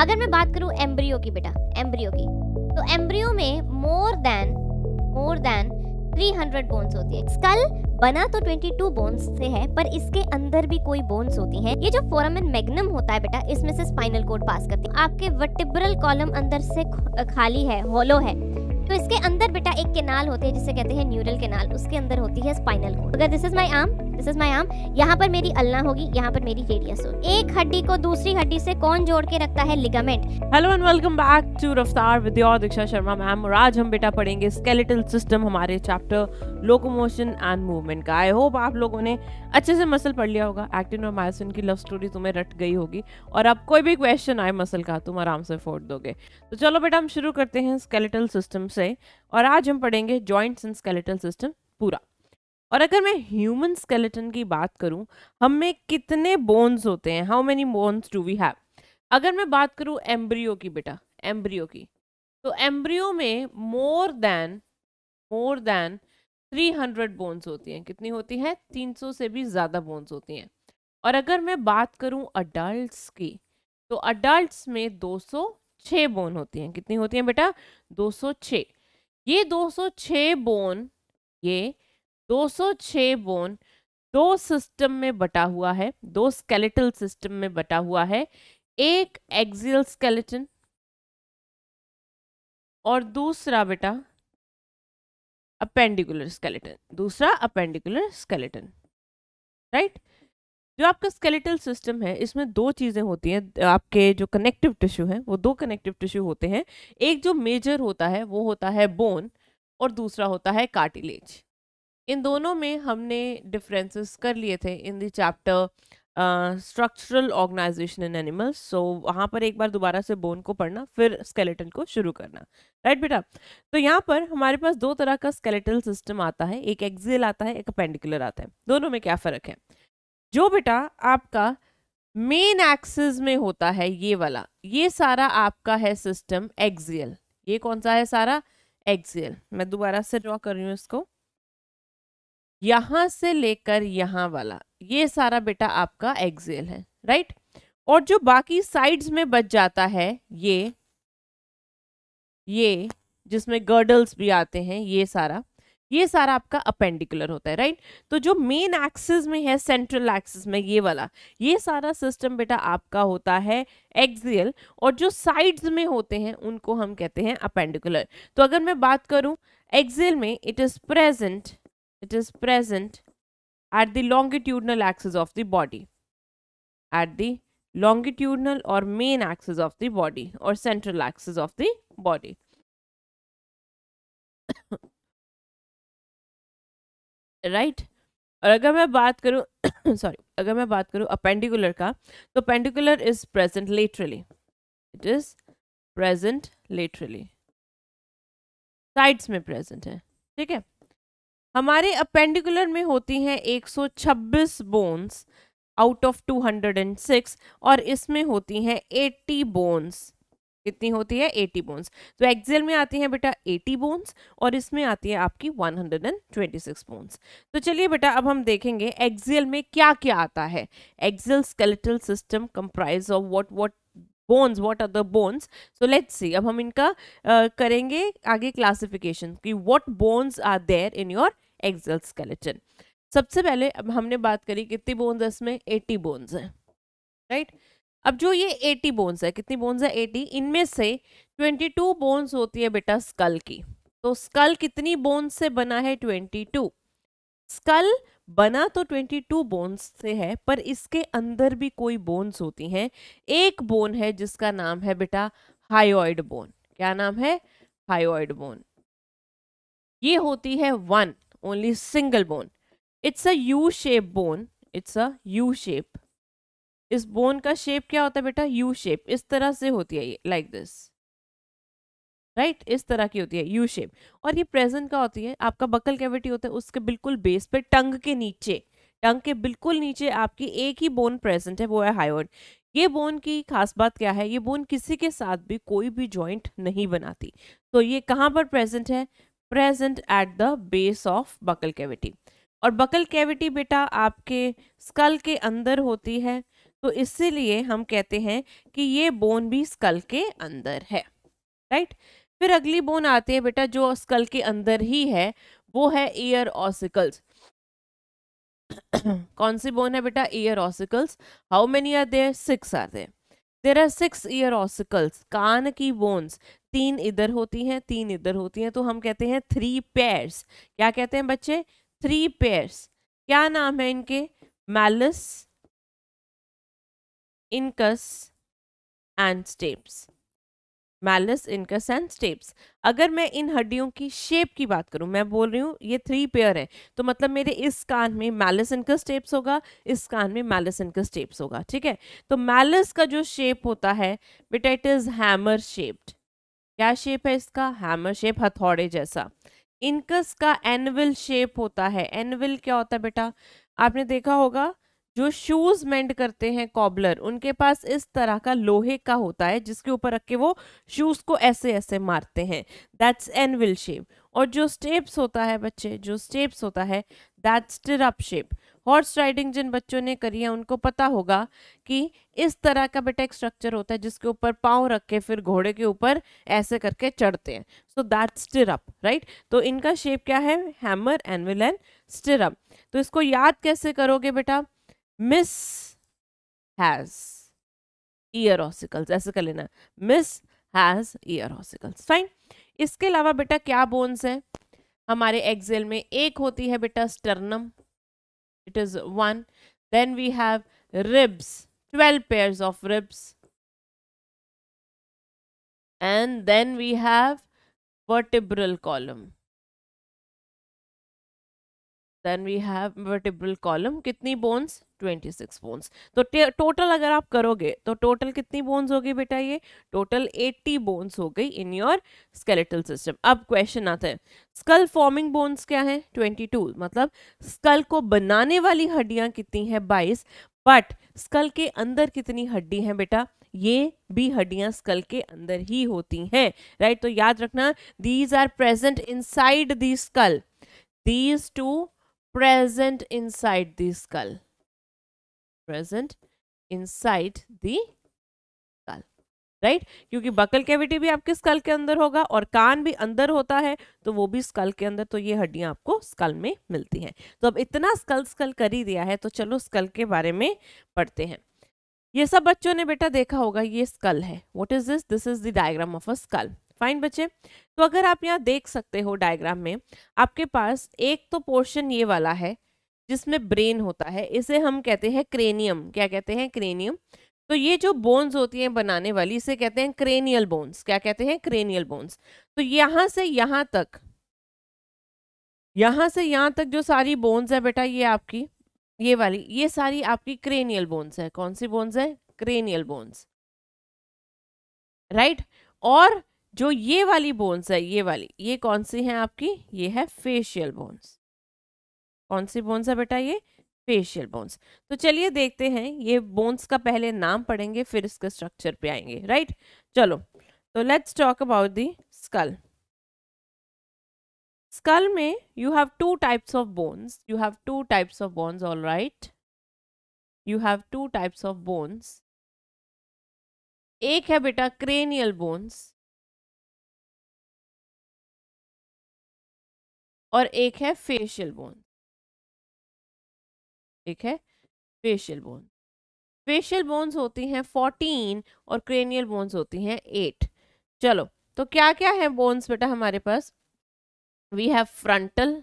अगर मैं बात करूँ एम्ब्रियो की बेटा एम्ब्रियो की तो एम्ब्रियो में more than more than 300 bones होती है स्कल बना तो 22 बोन्स से है पर इसके अंदर भी कोई बोन्स होती हैं ये जो फोरामिन मैग्नम होता है बेटा इसमें से स्पाइनल कोड पास करती है आपके वर्टिब्रल कॉलम अंदर से खाली है होलो है तो इसके अंदर बेटा एक केनाल होती है जिसे कहते हैं न्यूरल केनाल उसके अंदर होती है स्पाइनल कोड अगर this is my arm this is my arm यहाँ पर मेरी अलना होगी यहाँ पर मेरी रेडियस होगी एक हड्डी को दूसरी हड्डी से कौन जोड़ के रखता है ligament hello and welcome back institute of star Vidya और दीक्षा शर्मा मैम और आज हम बेटा पढ़ेंगे स्केलेटल सिस्टम हमारे चैप्टर लोकोमोशन एंड मूवमेंट का आई होप आप लोगों ने अच्छे से मसल पढ़ लिया होगा एक्टिन और मायोसिन की लव स्टोरी तुम्हें रट गई होगी और अब कोई भी क्वेश्चन आए मसल का तुम आराम से फोड़ दोगे तो चलो बेटा हम शुरू करते हैं स्केलेटल सिस्टम से और आज हम पढ़ेंगे जॉइंट्स एंड स्केलेटल सिस्टम पूरा और अगर मैं ह्यूमन स्केलेटन की बात करूं हम में कितने बोन्स होते हैं how many bones do we have अगर मैं बात करूं एम्ब्रियो की बेटा एम्ब्रियो की तो एम्ब्रियो में more than more than 300 bones होती हैं कितनी होती हैं 300 से भी ज़्यादा बोन्स होती हैं और अगर मैं बात करूं अडल्ट्स की तो अडल्ट्स में 206 बोन होती हैं कितनी होती हैं बेटा 206 ये 206 बोन ये 206 बोन दो सिस्टम में बटा हुआ है दो स्केलेटल सिस्टम में बटा हुआ है एक एक्सियल स्केलेटन और दूसरा बेटा अपेंडिकुलर स्केलेटन दूसरा अपेंडिकुलर स्केलेटन राइट जो आपका स्केलेटल सिस्टम है इसमें दो चीज़ें होती हैं आपके जो कनेक्टिव टिश्यू हैं वो दो कनेक्टिव टिश्यू होते हैं एक जो मेजर होता है वो होता है बोन और दूसरा होता है कार्टिलेज इन दोनों में हमने डिफरेंसेस कर लिए थे in the chapter structural organisation in animals so वहाँ पर एक बार दोबारा से बोन को पढ़ना फिर स्केलेटन को शुरू करना राइट बेटा तो यहाँ पर हमारे पास दो तरह का स्केलेटल सिस्टम आता है एक एक्सियल आता है एक अपेंडिकुलर आता है दोनों में क्या फ़र्क है जो बेटा आपका मेन एक्सिस में होता है ये वाला ये सारा आपका है सिस्टम एक्जियल ये कौन सा है सारा एक्सियल मैं दोबारा से ड्रॉ कर रही हूँ इसको यहाँ से लेकर यहाँ वाला ये सारा बेटा आपका एक्सेल है राइट और जो बाकी साइड्स में बच जाता है ये ये जिसमें गर्डल्स भी आते हैं ये सारा ये सारा आपका अपेंडिकुलर होता है राइट तो जो मेन एक्सिस में है सेंट्रल एक्सिस में ये वाला ये सारा सिस्टम बेटा आपका होता है एक्सियल और जो साइड्स में होते हैं उनको हम कहते हैं अपेंडिकुलर तो अगर मैं बात करूं एक्सियल में it is present It is present at the longitudinal axis of the body. At the longitudinal or main axis of the body or central axis of the body. right? और अगर मैं बात करूँ सॉरी अगर मैं बात करूँ अपेंडिकुलर का तो appendicular is present laterally it is present laterally sides में प्रेजेंट है ठीक है हमारे अपेंडिकुलर में होती हैं 126 बोन्स आउट ऑफ 206 और इसमें होती हैं 80 बोन्स कितनी होती है 80 बोन्स तो एक्सेल में आती हैं बेटा 80 बोन्स और इसमें आती है आपकी 126 बोन्स तो चलिए बेटा अब हम देखेंगे एक्सेल में क्या क्या आता है axial skeletal system comprise of what what bones what are the bones so let's see अब हम इनका uh, करेंगे आगे क्लासिफिकेशन कि what bones are there in your axial skeleton सबसे पहले अब हमने बात करी कितनी बोन्स है इसमें एटी बोन्स है राइट अब जो ये एटी बोन्स है कितनी बोन्स है एटी इनमें से ट्वेंटी टू बोन्स होती है बेटा स्कल की तो स्कल कितनी बोन्स से बना है ट्वेंटी टू स्कल बना तो ट्वेंटी टू बोन्स से है पर इसके अंदर भी कोई बोन्स होती हैं एक बोन है जिसका नाम है बेटा हाइओइड बोन क्या नाम है हाइओइड बोन ये होती है one only single bone It's a U shape bone. It's a U shape. इस बोन का शेप क्या होता है बेटा यू शेप इस तरह से होती है ये लाइक दिस राइट इस तरह की होती है यू शेप और ये प्रेजेंट का होती है आपका बकल कैविटी होता है उसके बिल्कुल बेस पे टंग के नीचे टंग के बिल्कुल नीचे आपकी एक ही बोन प्रेजेंट है वो है हाइवर्ड ये बोन की खास बात क्या है ये बोन किसी के साथ भी कोई भी जॉइंट नहीं बनाती तो ये कहाँ पर प्रेजेंट है present at the base of buccal cavity और बकल कैविटी बेटा आपके स्कल के अंदर होती है तो इसीलिए हम कहते हैं कि ये बोन भी स्कल के अंदर है राइट फिर अगली बोन आती है बेटा जो स्कल के अंदर ही है वो है ईयर ऑसिकल्स कौन सी बोन है बेटा ear ossicles how many are there six are there there are six ear ossicles कान की बोन्स तीन इधर होती हैं तीन इधर होती हैं तो हम कहते हैं थ्री पेयर्स क्या कहते हैं बच्चे थ्री पेयर्स क्या नाम है इनके malleus incus and stapes malleus incus and stapes अगर मैं इन हड्डियों की शेप की बात करूं मैं बोल रही हूं ये थ्री पेयर है तो मतलब मेरे इस कान में मैलस इनकस स्टेप्स होगा इस कान में मैलस इनकस स्टेप्स होगा ठीक है तो मैलस का जो शेप होता है बेटा इट इज हैमर शेप्ड क्या शेप है इसका हैमर शेप हथौड़े जैसा इनकस का एनविल शेप होता है एनविल क्या होता है बेटा आपने देखा होगा जो शूज मेंड करते हैं कॉबलर उनके पास इस तरह का लोहे का होता है जिसके ऊपर रख के वो शूज को ऐसे ऐसे मारते हैं दैट्स एनविल शेप और जो स्टेप्स होता है बच्चे जो स्टेप्स होता है that's stirrup shape horse riding जिन बच्चों ने करी है उनको पता होगा कि इस तरह का बेटा एक स्ट्रक्चर होता है जिसके ऊपर पाँव रख के फिर घोड़े के ऊपर ऐसे करके चढ़ते हैं सो दैट स्टिरअप राइट तो इनका शेप क्या है हैमर एनविल एंड स्टिरअप तो इसको याद कैसे करोगे बेटा मिस हैज़ ईयर ऑसिकल्स ऐसे कर लेना miss has ear ossicles fine इसके अलावा बेटा क्या बोन्स हैं हमारे एक्सेल में एक होती है बेटा sternum it is 1 then we have ribs 12 pairs of ribs and then we have vertebral column then we have vertebral column kidney bones twenty six bones तो टोटल अगर आप करोगे तो टोटल कितनी बोन्स होगी बेटा ये टोटल एट्टी बोन्स हो गई इन योर स्केलेटल सिस्टम अब क्वेश्चन आता है स्कल फॉर्मिंग बोन्स क्या है ट्वेंटी टू मतलब स्कल को बनाने वाली हड्डियां कितनी है बाईस बट स्कल के अंदर कितनी हड्डी है बेटा ये भी हड्डियां स्कल के अंदर ही होती हैं राइट तो याद रखना these are present side the skull these two present inside the skull present inside the skull right क्योंकि बकल कैविटी भी आपके स्कल के अंदर होगा और कान भी अंदर होता है तो वो भी स्कल के अंदर तो ये हड्डियां आपको स्कल में मिलती हैं तो अब इतना स्कल स्कल कर ही दिया है तो चलो स्कल के बारे में पढ़ते हैं ये सब बच्चों ने बेटा देखा होगा ये स्कल है what is this this is the diagram of a skull fine बच्चे तो अगर आप यहाँ देख सकते हो डायग्राम में आपके पास एक तो पोर्शन ये वाला है जिसमें ब्रेन होता है इसे हम कहते हैं क्रेनियम क्या कहते हैं क्रेनियम तो ये जो बोन्स होती हैं बनाने वाली इसे कहते हैं क्रेनियल बोन्स क्या कहते हैं क्रेनियल बोन्स तो यहाँ से यहाँ तक यहाँ से यहाँ तक जो सारी बोन्स है बेटा ये आपकी ये वाली ये सारी आपकी क्रेनियल बोन्स है कौन सी बोन्स है क्रेनियल बोन्स राइट और जो ये वाली बोन्स है ये वाली ये कौन सी है आपकी ये है फेशियल बोन्स कौन सी बोन्स है बेटा ये फेशियल बोन्स तो चलिए देखते हैं ये बोन्स का पहले नाम पढ़ेंगे फिर इसके स्ट्रक्चर पे आएंगे राइट चलो तो let's talk about the skull skull में you have two types of bones you have two types of bones all right you have two types of bones एक है बेटा क्रेनियल बोन्स और एक है फेशियल बोन्स एक है फेशियल बोन फेशियल बोन्स होती हैं फोर्टीन और क्रेनियल बोन्स होती हैं एट चलो तो क्या क्या है बोन्स बेटा हमारे पास we have frontal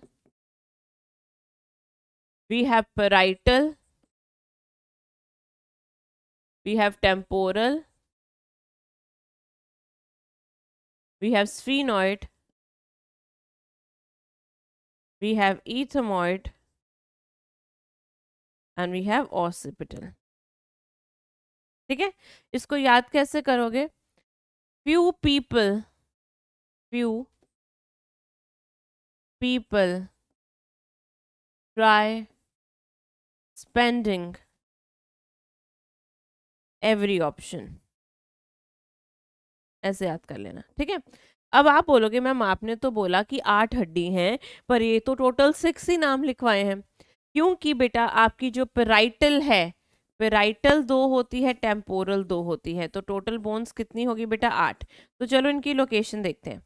we have parietal we have temporal we have sphenoid we have ethmoid and we have occipital ठीक है इसको याद कैसे करोगे few people few people try spending every option ऐसे याद कर लेना ठीक है अब आप बोलोगे मैम आपने तो बोला कि आठ हड्डी हैं पर ये तो टोटल सिक्स ही नाम लिखवाए हैं क्योंकि बेटा आपकी जो पेराइटल है पेराइटल दो होती है टेम्पोरल दो होती है तो टोटल बोन्स कितनी होगी बेटा आठ तो चलो इनकी लोकेशन देखते हैं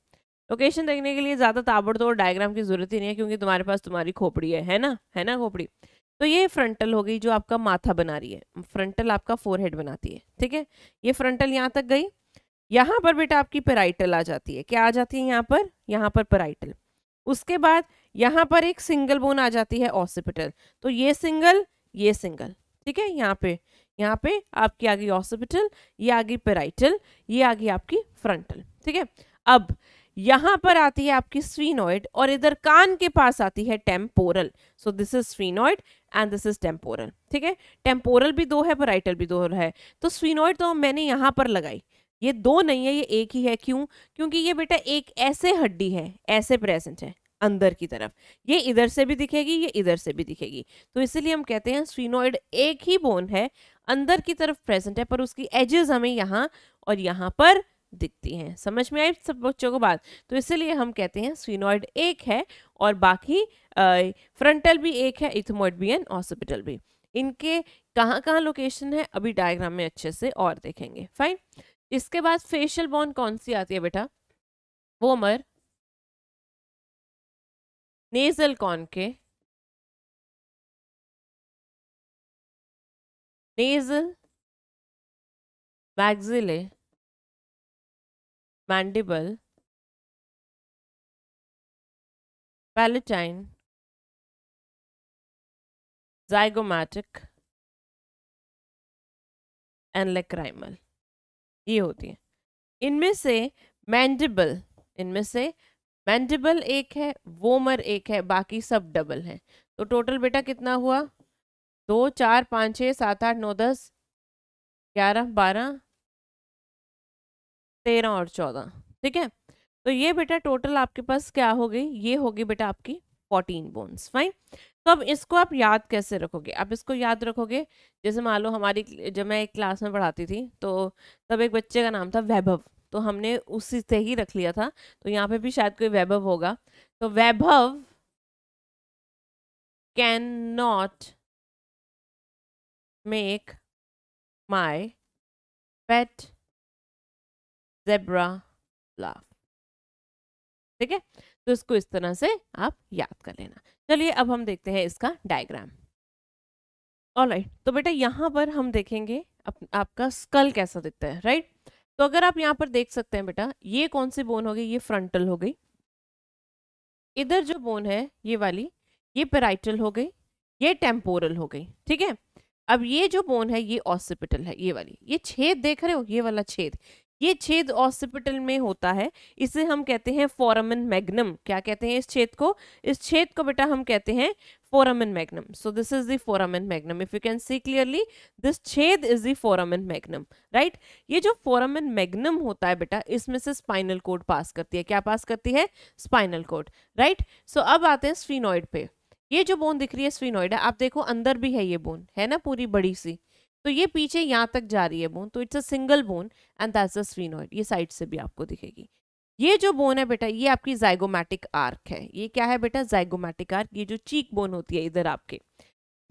लोकेशन देखने के लिए ज़्यादा ताबड़तोड़ डायग्राम की ज़रूरत ही नहीं है क्योंकि तुम्हारे पास तुम्हारी खोपड़ी है है ना है ना खोपड़ी तो ये फ्रंटल हो गई जो आपका माथा बना रही है फ्रंटल आपका फोरहेड बनाती है ठीक है ये फ्रंटल यहाँ तक गई यहाँ पर बेटा आपकी पेराइटल आ जाती है क्या आ जाती है यहाँ पर यहाँ पर पेराइटल उसके बाद यहाँ पर एक सिंगल बोन आ जाती है ऑसिपिटल तो ये सिंगल ये सिंगल ठीक है यहाँ पे यहाँ पे आपकी आ गई ऑसिपिटल ये आ गई पेराइटल ये आ गई आपकी फ्रंटल ठीक है अब यहाँ पर आती है आपकी स्वीनॉइड और इधर कान के पास आती है temporal so this is sphenoid and this is temporal ठीक है टेम्पोरल भी दो है पराइटल भी दो है तो स्वीनॉइड तो मैंने यहाँ पर लगाई ये दो नहीं है ये एक ही है क्यों क्योंकि ये बेटा एक ऐसे हड्डी है ऐसे प्रेजेंट है अंदर की तरफ ये इधर से भी दिखेगी ये इधर से भी दिखेगी तो इसीलिए हम कहते हैं स्वीनोइड एक ही बोन है अंदर की तरफ प्रेजेंट है पर उसकी एजेस हमें यहाँ और यहाँ पर दिखती हैं समझ में आई सब बच्चों को बात तो इसलिए हम कहते हैं स्वीनोइड एक है और बाकी आ, फ्रंटल भी एक है इथमोइड भी एंड ऑसिपिटल भी इनके कहाँ कहाँ लोकेशन है अभी डायग्राम में अच्छे से और देखेंगे फाइन इसके बाद फेशियल बॉन्ड कौन सी आती है बेटा वोमर नेजल कौन के nasal maxillae mandible palatine zygomatic and lacrimal ये होती है इनमें से मैंडिबल इनमें से मैंडिबल एक है वोमर एक है बाकी सब डबल हैं तो टोटल बेटा कितना हुआ दो चार पाँच छः सात आठ नौ दस ग्यारह बारह तेरह और चौदह ठीक है तो ये बेटा टोटल आपके पास क्या हो गई ये होगी बेटा आपकी फोर्टीन बोन्स फाइन तो अब इसको आप याद कैसे रखोगे आप इसको याद रखोगे जैसे मान लो हमारी जब मैं एक क्लास में पढ़ाती थी तो तब एक बच्चे का नाम था वैभव तो हमने उसी से ही रख लिया था तो यहाँ पे भी शायद कोई वैभव होगा तो Vaibhav can not make my pet zebra laugh ठीक है तो इसको इस तरह से आप याद कर लेना चलिए अब हम देखते हैं इसका डायग्राम ऑल राइट तो बेटा यहाँ पर हम देखेंगे अप, आपका स्कल कैसा दिखता है राइट तो अगर आप यहाँ पर देख सकते हैं बेटा ये कौन सी बोन हो गई ये फ्रंटल हो गई इधर जो बोन है ये वाली ये पेराइटल हो गई ये टेम्पोरल हो गई ठीक है अब ये जो बोन है ये ऑसिपिटल है ये वाली ये छेद देख रहे हो ये वाला छेद ये छेद ऑसिपिटल में होता है इसे हम कहते हैं फोरमन मैग्नम क्या कहते हैं इस छेद को इस छेद को बेटा हम कहते हैं foramen magnum so this is foramen magnum if you can see clearly this छेद इज दोरमन मैग्नम राइट ये जो फोरमन मैग्नम होता है बेटा इसमें से स्पाइनल कोड पास करती है क्या पास करती है स्पाइनल कोड राइट सो अब आते हैं स्फिनॉइड पे ये जो बोन दिख रही है स्फिनॉइड है आप देखो अंदर भी है ये बोन है ना पूरी बड़ी सी तो ये पीछे यहाँ तक जा रही है बोन तो it's a single bone and that's a sphenoid ये साइड से भी आपको दिखेगी ये जो बोन है बेटा ये आपकी जाइगोमैटिक आर्क है ये क्या है बेटा जाइगोमैटिक आर्क ये जो चीक बोन होती है इधर आपके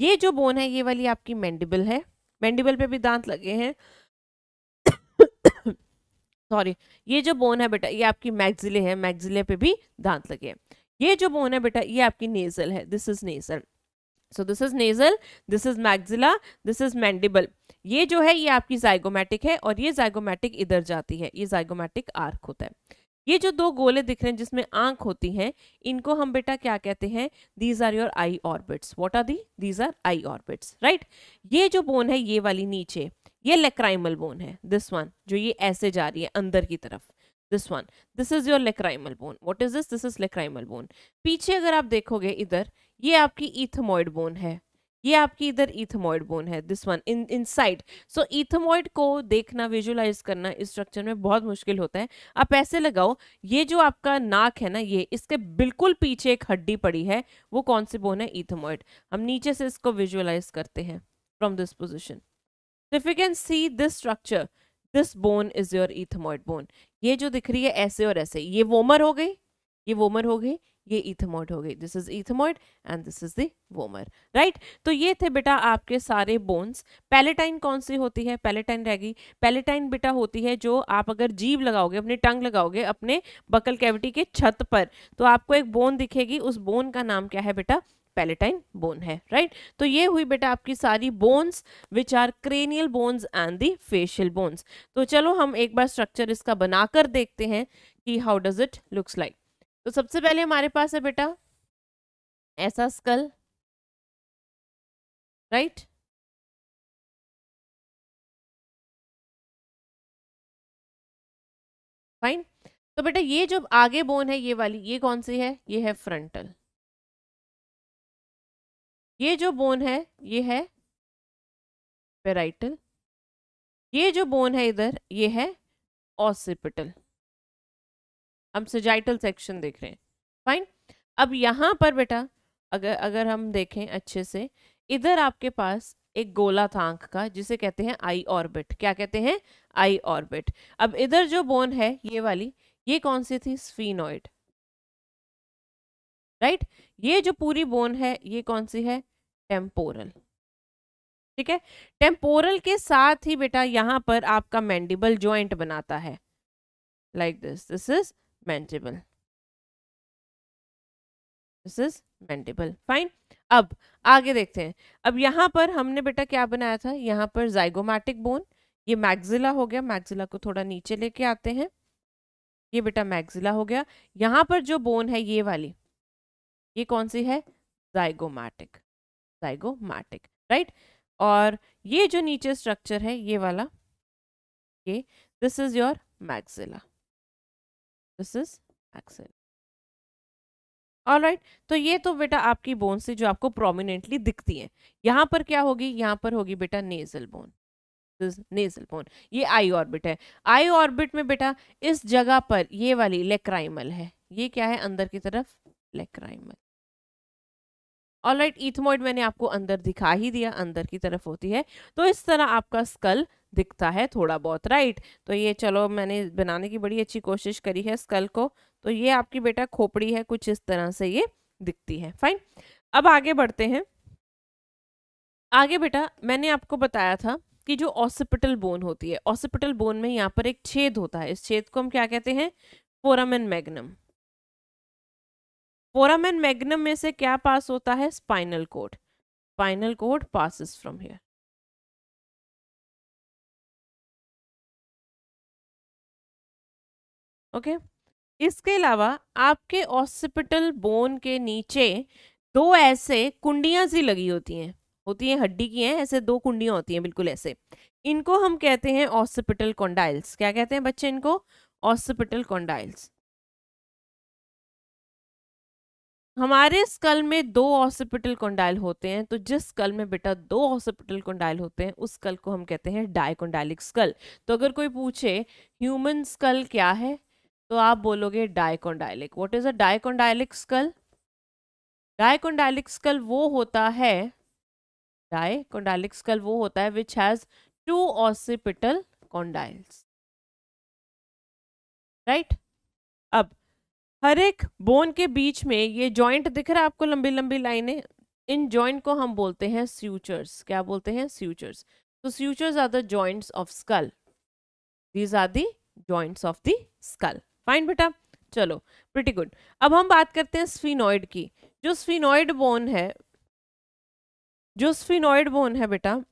ये जो बोन है ये वाली आपकी मैंडिबल है मैंडिबल पे भी दांत लगे हैं सॉरी ये जो बोन है बेटा ये आपकी मैग्जिले है मैग्जिले पे भी दांत लगे हैं ये जो बोन है बेटा ये आपकी नेजल है this is nasal so this is nasal this is maxilla this is mandible ये जो है ये आपकी जाइगोमेटिक है और ये जाइगोमेटिक इधर जाती है ये जाइगोमेटिक आर्क होता है ये जो दो गोले दिख रहे हैं जिसमें आंख होती हैं इनको हम बेटा क्या कहते हैं these are your eye orbits what are the these are eye orbits right ये जो बोन है ये वाली नीचे ये लेक्राइमल बोन है दिस वन जो ये ऐसे जा रही है अंदर की तरफ this one this is your lacrimal bone what is this this is lacrimal bone पीछे अगर आप देखोगे इधर ये आपकी इथमोइड बोन है ये आपकी इधर इथमोइड बोन है this one in inside so ethmoid को देखना विजुअलाइज करना इस स्ट्रक्चर में बहुत मुश्किल होता है आप ऐसे लगाओ ये जो आपका नाक है ना ये इसके बिल्कुल पीछे एक हड्डी पड़ी है वो कौन सी बोन है इथमोइड हम नीचे से इसको विजुअलाइज करते हैं from this position if you can see this structure this bone is your ethmoid bone ये जो दिख रही है ऐसे और ऐसे ये वोमर हो गई ये वोमर हो गई ये इथमोइड हो गई this is ethmoid and this is the vomer right तो ये थे बेटा आपके सारे बोन्स पैलेटाइन कौन सी होती है पैलेटाइन रहेगी पैलेटाइन बेटा होती है जो आप अगर जीव लगाओगे अपने टंग लगाओगे अपने बकल कैविटी के छत पर तो आपको एक बोन दिखेगी उस बोन का नाम क्या है बेटा पैलेटाइन बोन है राइट right? तो ये हुई बेटा आपकी सारी bones which are cranial bones and the facial bones तो चलो हम एक बार स्ट्रक्चर इसका बनाकर देखते हैं कि how does it looks like तो सबसे पहले हमारे पास है बेटा ऐसा स्कल राइट फाइन तो बेटा ये जो आगे बोन है ये वाली ये कौन सी है ये है फ्रंटल ये जो बोन है ये है पेराइटल ये जो बोन है इधर ये है ऑसिपिटल हम सजाइटल सेक्शन देख रहे हैं फाइन अब यहाँ पर बेटा अगर अगर हम देखें अच्छे से इधर आपके पास एक गोला था आंख का जिसे कहते हैं आई ऑर्बिट क्या कहते हैं आई ऑर्बिट अब इधर जो बोन है ये वाली ये कौन सी थी स्फीनॉइड राइट right? ये जो पूरी बोन है ये कौन सी है टेम्पोरल ठीक है टेम्पोरल के साथ ही बेटा यहाँ पर आपका मैंडिबल ज्वाइंट बनाता है like this this is mandible this is mandible fine अब आगे देखते हैं अब यहाँ पर हमने बेटा क्या बनाया था यहाँ पर जाइगोमैटिक बोन ये मैग्जिला हो गया मैग्जिला को थोड़ा नीचे लेके आते हैं ये बेटा मैग्जिला हो गया यहाँ पर जो बोन है ये वाली ये कौन सी है जाइगोमैटिक जाइगोमैटिक राइट और ये जो नीचे स्ट्रक्चर है ये वाला ये this is your maxilla this is axil all right तो ये तो बेटा आपकी बोन से जो आपको प्रोमिनेंटली दिखती है यहाँ पर क्या होगी यहाँ पर होगी बेटा नेजल बोन नेजल बोन ये आई ऑर्बिट है आई ऑर्बिट में बेटा इस जगह पर ये वाली लेक्राइमल है ये क्या है अंदर की तरफ लेक्राइमल ऑल राइट इथमोइड मैंने आपको अंदर दिखा ही दिया अंदर की तरफ होती है तो इस तरह आपका स्कल दिखता है थोड़ा बहुत राइट तो ये चलो मैंने बनाने की बड़ी अच्छी कोशिश करी है स्कल को तो ये आपकी बेटा खोपड़ी है कुछ इस तरह से ये दिखती है फाइन अब आगे बढ़ते हैं आगे बेटा मैंने आपको बताया था कि जो ऑसिपिटल बोन होती है ऑसिपिटल बोन में यहाँ पर एक छेद होता है इस छेद को हम क्या कहते हैं फोरामेन मैग्नम फोरामेन मैग्नम में से क्या पास होता है spinal cord spinal cord passes from here okay इसके अलावा आपके ऑस्पिटल बोन के नीचे दो ऐसे कुंडियाँ सी लगी होती हैं होती हैं हड्डी की हैं ऐसे दो कुंडियाँ होती हैं बिल्कुल ऐसे इनको हम कहते हैं ऑस्पिटल कॉन्डाइल्स क्या कहते हैं बच्चे इनको ऑस्पिटल कॉन्डाइल्स हमारे स्कल में दो ऑस्पिटल कॉन्डाइल होते हैं तो जिस स्कल में बेटा दो ऑस्पिटल कॉन्डाइल होते हैं उस स्कल को हम कहते हैं डायकोंडाइलिक स्कल तो अगर कोई पूछे ह्यूमन स्कल क्या है तो आप बोलोगे dicondylic what is a dicondylic skull dicondylic skull वो होता है डायकोंडाइलिक स्कल वो होता है which has two occipital condyles right अब हर एक बोन के बीच में ये जॉइंट दिख रहा है आपको लंबी लंबी लाइनें इन जॉइंट को हम बोलते हैं स्यूचर्स क्या बोलते हैं स्यूचर्स तो sutures are the joints of skull these are the joints of the skull fine बेटा चलो प्रिटी गुड अब हम बात करते हैं स्फिनॉइड की जो स्फिनॉइड बोन है जो स्फिनॉइड बोन है बेटा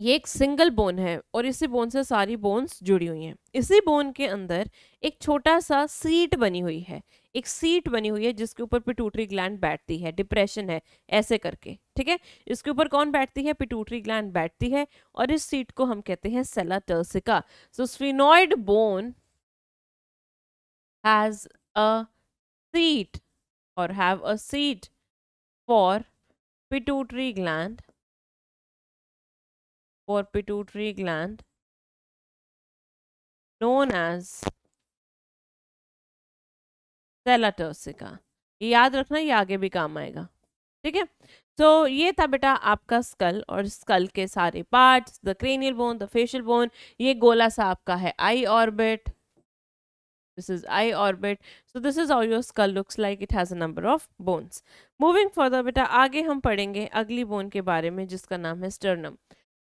ये एक सिंगल बोन है और इसी बोन से सारी बोन्स जुड़ी हुई हैं इसी बोन के अंदर एक छोटा सा सीट बनी हुई है एक सीट बनी हुई है जिसके ऊपर पिटूटरी ग्लैंड बैठती है डिप्रेशन है ऐसे करके ठीक है इसके ऊपर कौन बैठती है पिटूटरी ग्लैंड बैठती है और इस सीट को हम कहते हैं sella turcica so sphenoid bone has a seat or have a seat for pituitary gland for pituitary gland known as sella turcica ये याद रखना ये आगे भी काम आएगा ठीक है तो ये था बेटा आपका स्कल और स्कल के सारे parts the cranial bone the facial bone ये गोला सा आपका है eye orbit This is eye orbit. So this is how your skull looks like. It has a number of bones. Moving further beta aage hum padhenge agli bone ke bare mein jiska naam hai sternum.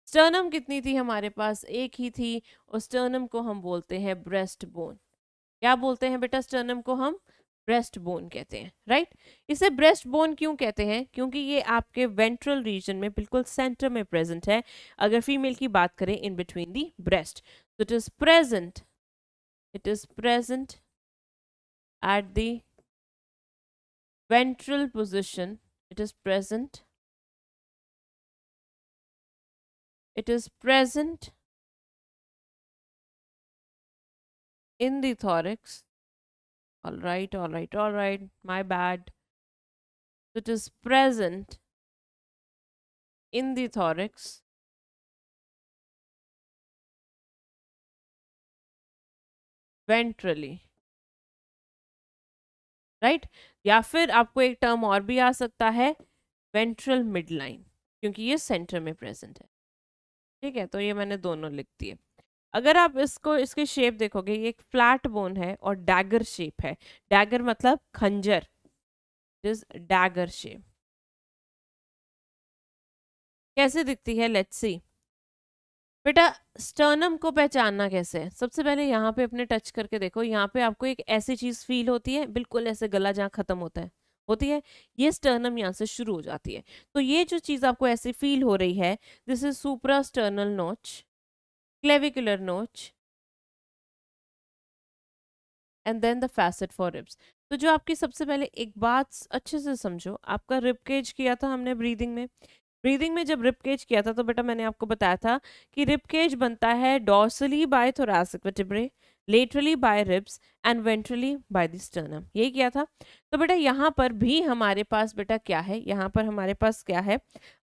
sternum kitni thi hamare paas ek hi thi और sternum ko hum bolte hain breast bone kya bolte hain beta sternum ko hum breast bone कहते हैं right इसे breast bone क्यों कहते हैं क्योंकि ये आपके वेंट्रल रीजन में बिल्कुल सेंटर में प्रेजेंट है अगर फीमेल की बात करें in between the breast so it is present It is present at the ventral position. It is present. It is present in the thorax. All right, all right, all right. My bad. It is present in the thorax ventrally right या फिर आपको एक term और भी आ सकता है ventral mid line क्योंकि ये सेंटर में प्रेजेंट है ठीक है तो ये मैंने दोनों लिख दिए अगर आप इसको इसके शेप देखोगे ये एक फ्लैट बोन है और डैगर शेप है डैगर मतलब खंजर दिस डैगर शेप कैसे दिखती है लेट्स सी बेटा स्टर्नम को पहचानना कैसे है सबसे पहले यहाँ पे अपने टच करके देखो यहाँ पे आपको एक ऐसी चीज़ फील होती है बिल्कुल ऐसे गला जहाँ ख़त्म होता है होती है ये स्टर्नम यहाँ से शुरू हो जाती है तो ये जो चीज़ आपको ऐसे फील हो रही है this is supra sternal notch clavicular notch and then the facet for ribs तो जो आपकी सबसे पहले एक बात अच्छे से समझो आपका रिब केज किया था हमने ब्रीदिंग में ब्रीदिंग में जब रिप केज किया था तो बेटा मैंने आपको बताया था कि रिप केज बनता है dorsally by thoracic vertebrae laterally by ribs and ventrally by the sternum यही किया था तो बेटा यहाँ पर भी हमारे पास बेटा क्या है यहाँ पर हमारे पास क्या है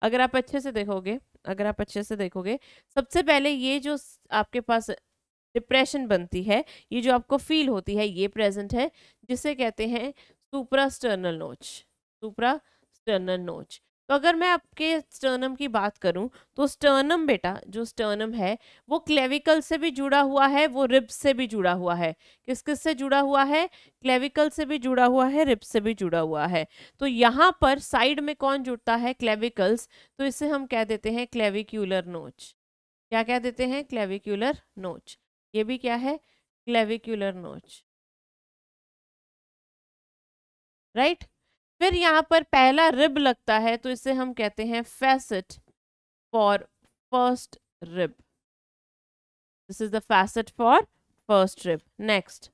अगर आप अच्छे से देखोगे अगर आप अच्छे से देखोगे सबसे पहले ये जो आपके पास डिप्रेशन बनती है ये जो आपको फील होती है ये प्रेजेंट है जिसे कहते हैं सुपरा स्टर्नल नोच सुपरा स्टर्नल नोच तो अगर मैं आपके स्टर्नम की बात करूं तो स्टर्नम बेटा जो स्टर्नम है वो क्लेविकल से भी जुड़ा हुआ है वो रिब्स से भी जुड़ा हुआ है किस किस से जुड़ा हुआ है क्लेविकल से भी जुड़ा हुआ है रिब्स से भी जुड़ा हुआ है तो यहाँ पर साइड में कौन जुड़ता है क्लेविकल्स तो इसे हम कह देते हैं क्लेविक्यूलर नोच क्या कह देते हैं क्लेविक्यूलर नोच ये भी क्या है क्लेविक्यूलर नोच राइट right? फिर यहाँ पर पहला रिब लगता है तो इसे हम कहते हैं facet for first rib this is the facet for first rib next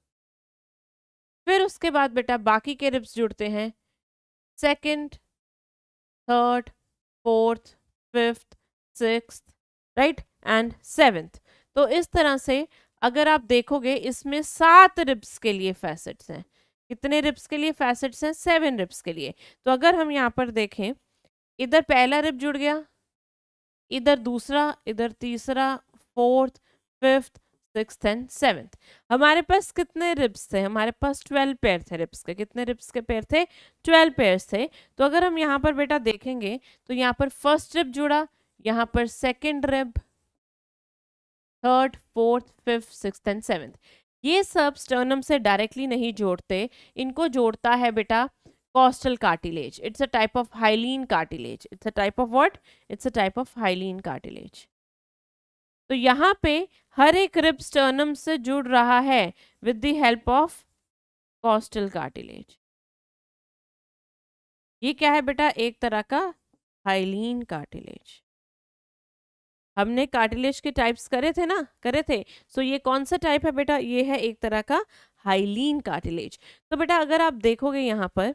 फिर उसके बाद बेटा बाकी के रिब्स जुड़ते हैं second third fourth fifth six right and seventh तो इस तरह से अगर आप देखोगे इसमें सात रिब्स के लिए फैसेट्स हैं कितने रिप्स के लिए फैसेट्स हैं सेवन रिप्स के लिए तो अगर हम यहाँ पर देखें इधर पहला रिप जुड़ गया इधर दूसरा इधर तीसरा fourth fifth six and seventh हमारे पास कितने रिप्स थे हमारे पास ट्वेल्व पेयर थे रिप्स के कितने रिप्स के पेयर थे ट्वेल्व पेयर्स थे तो अगर हम यहाँ पर बेटा देखेंगे तो यहाँ पर फर्स्ट रिप जुड़ा यहाँ पर second rib third fourth fifth six and seventh ये सब स्टर्नम से डायरेक्टली नहीं जोड़ते इनको जोड़ता है बेटा costal cartilage it's a type of hyaline cartilage it's a type of what it's a type of hyaline cartilage तो यहाँ पे हर एक रिब स्टर्नम से जुड़ रहा है with the help of costal cartilage ये क्या है बेटा एक तरह का हाइलिन कार्टिलेज हमने कार्टिलेज के टाइप्स करे थे ना करे थे सो so ये कौन सा टाइप है बेटा ये है एक तरह का हाइलीन कार्टिलेज तो बेटा अगर आप देखोगे यहाँ पर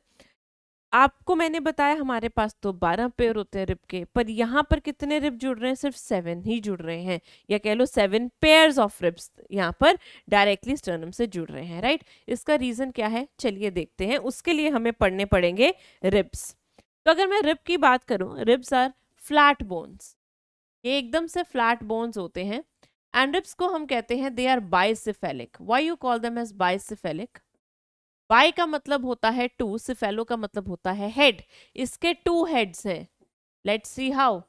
आपको मैंने बताया हमारे पास तो बारह पेयर होते हैं रिब के पर यहाँ पर कितने रिब जुड़ रहे हैं सिर्फ सेवन ही जुड़ रहे हैं या कह लो सेवन पेयर्स ऑफ रिब्स यहाँ पर डायरेक्टली स्टर्नम से जुड़ रहे हैं राइट इसका रीज़न क्या है चलिए देखते हैं उसके लिए हमें पढ़ने पड़ेंगे रिब्स तो अगर मैं रिब की बात करूँ रिब्स आर फ्लैट बोन्स ये एकदम से फ्लैट बोन्स होते हैं एंड्रिप्स को हम कहते हैं they are bicephalic why you call them as bicephalic bi का मतलब होता है टू सिफेलो का मतलब होता है हेड इसके टू हेड्स हैं लेट सी हाउ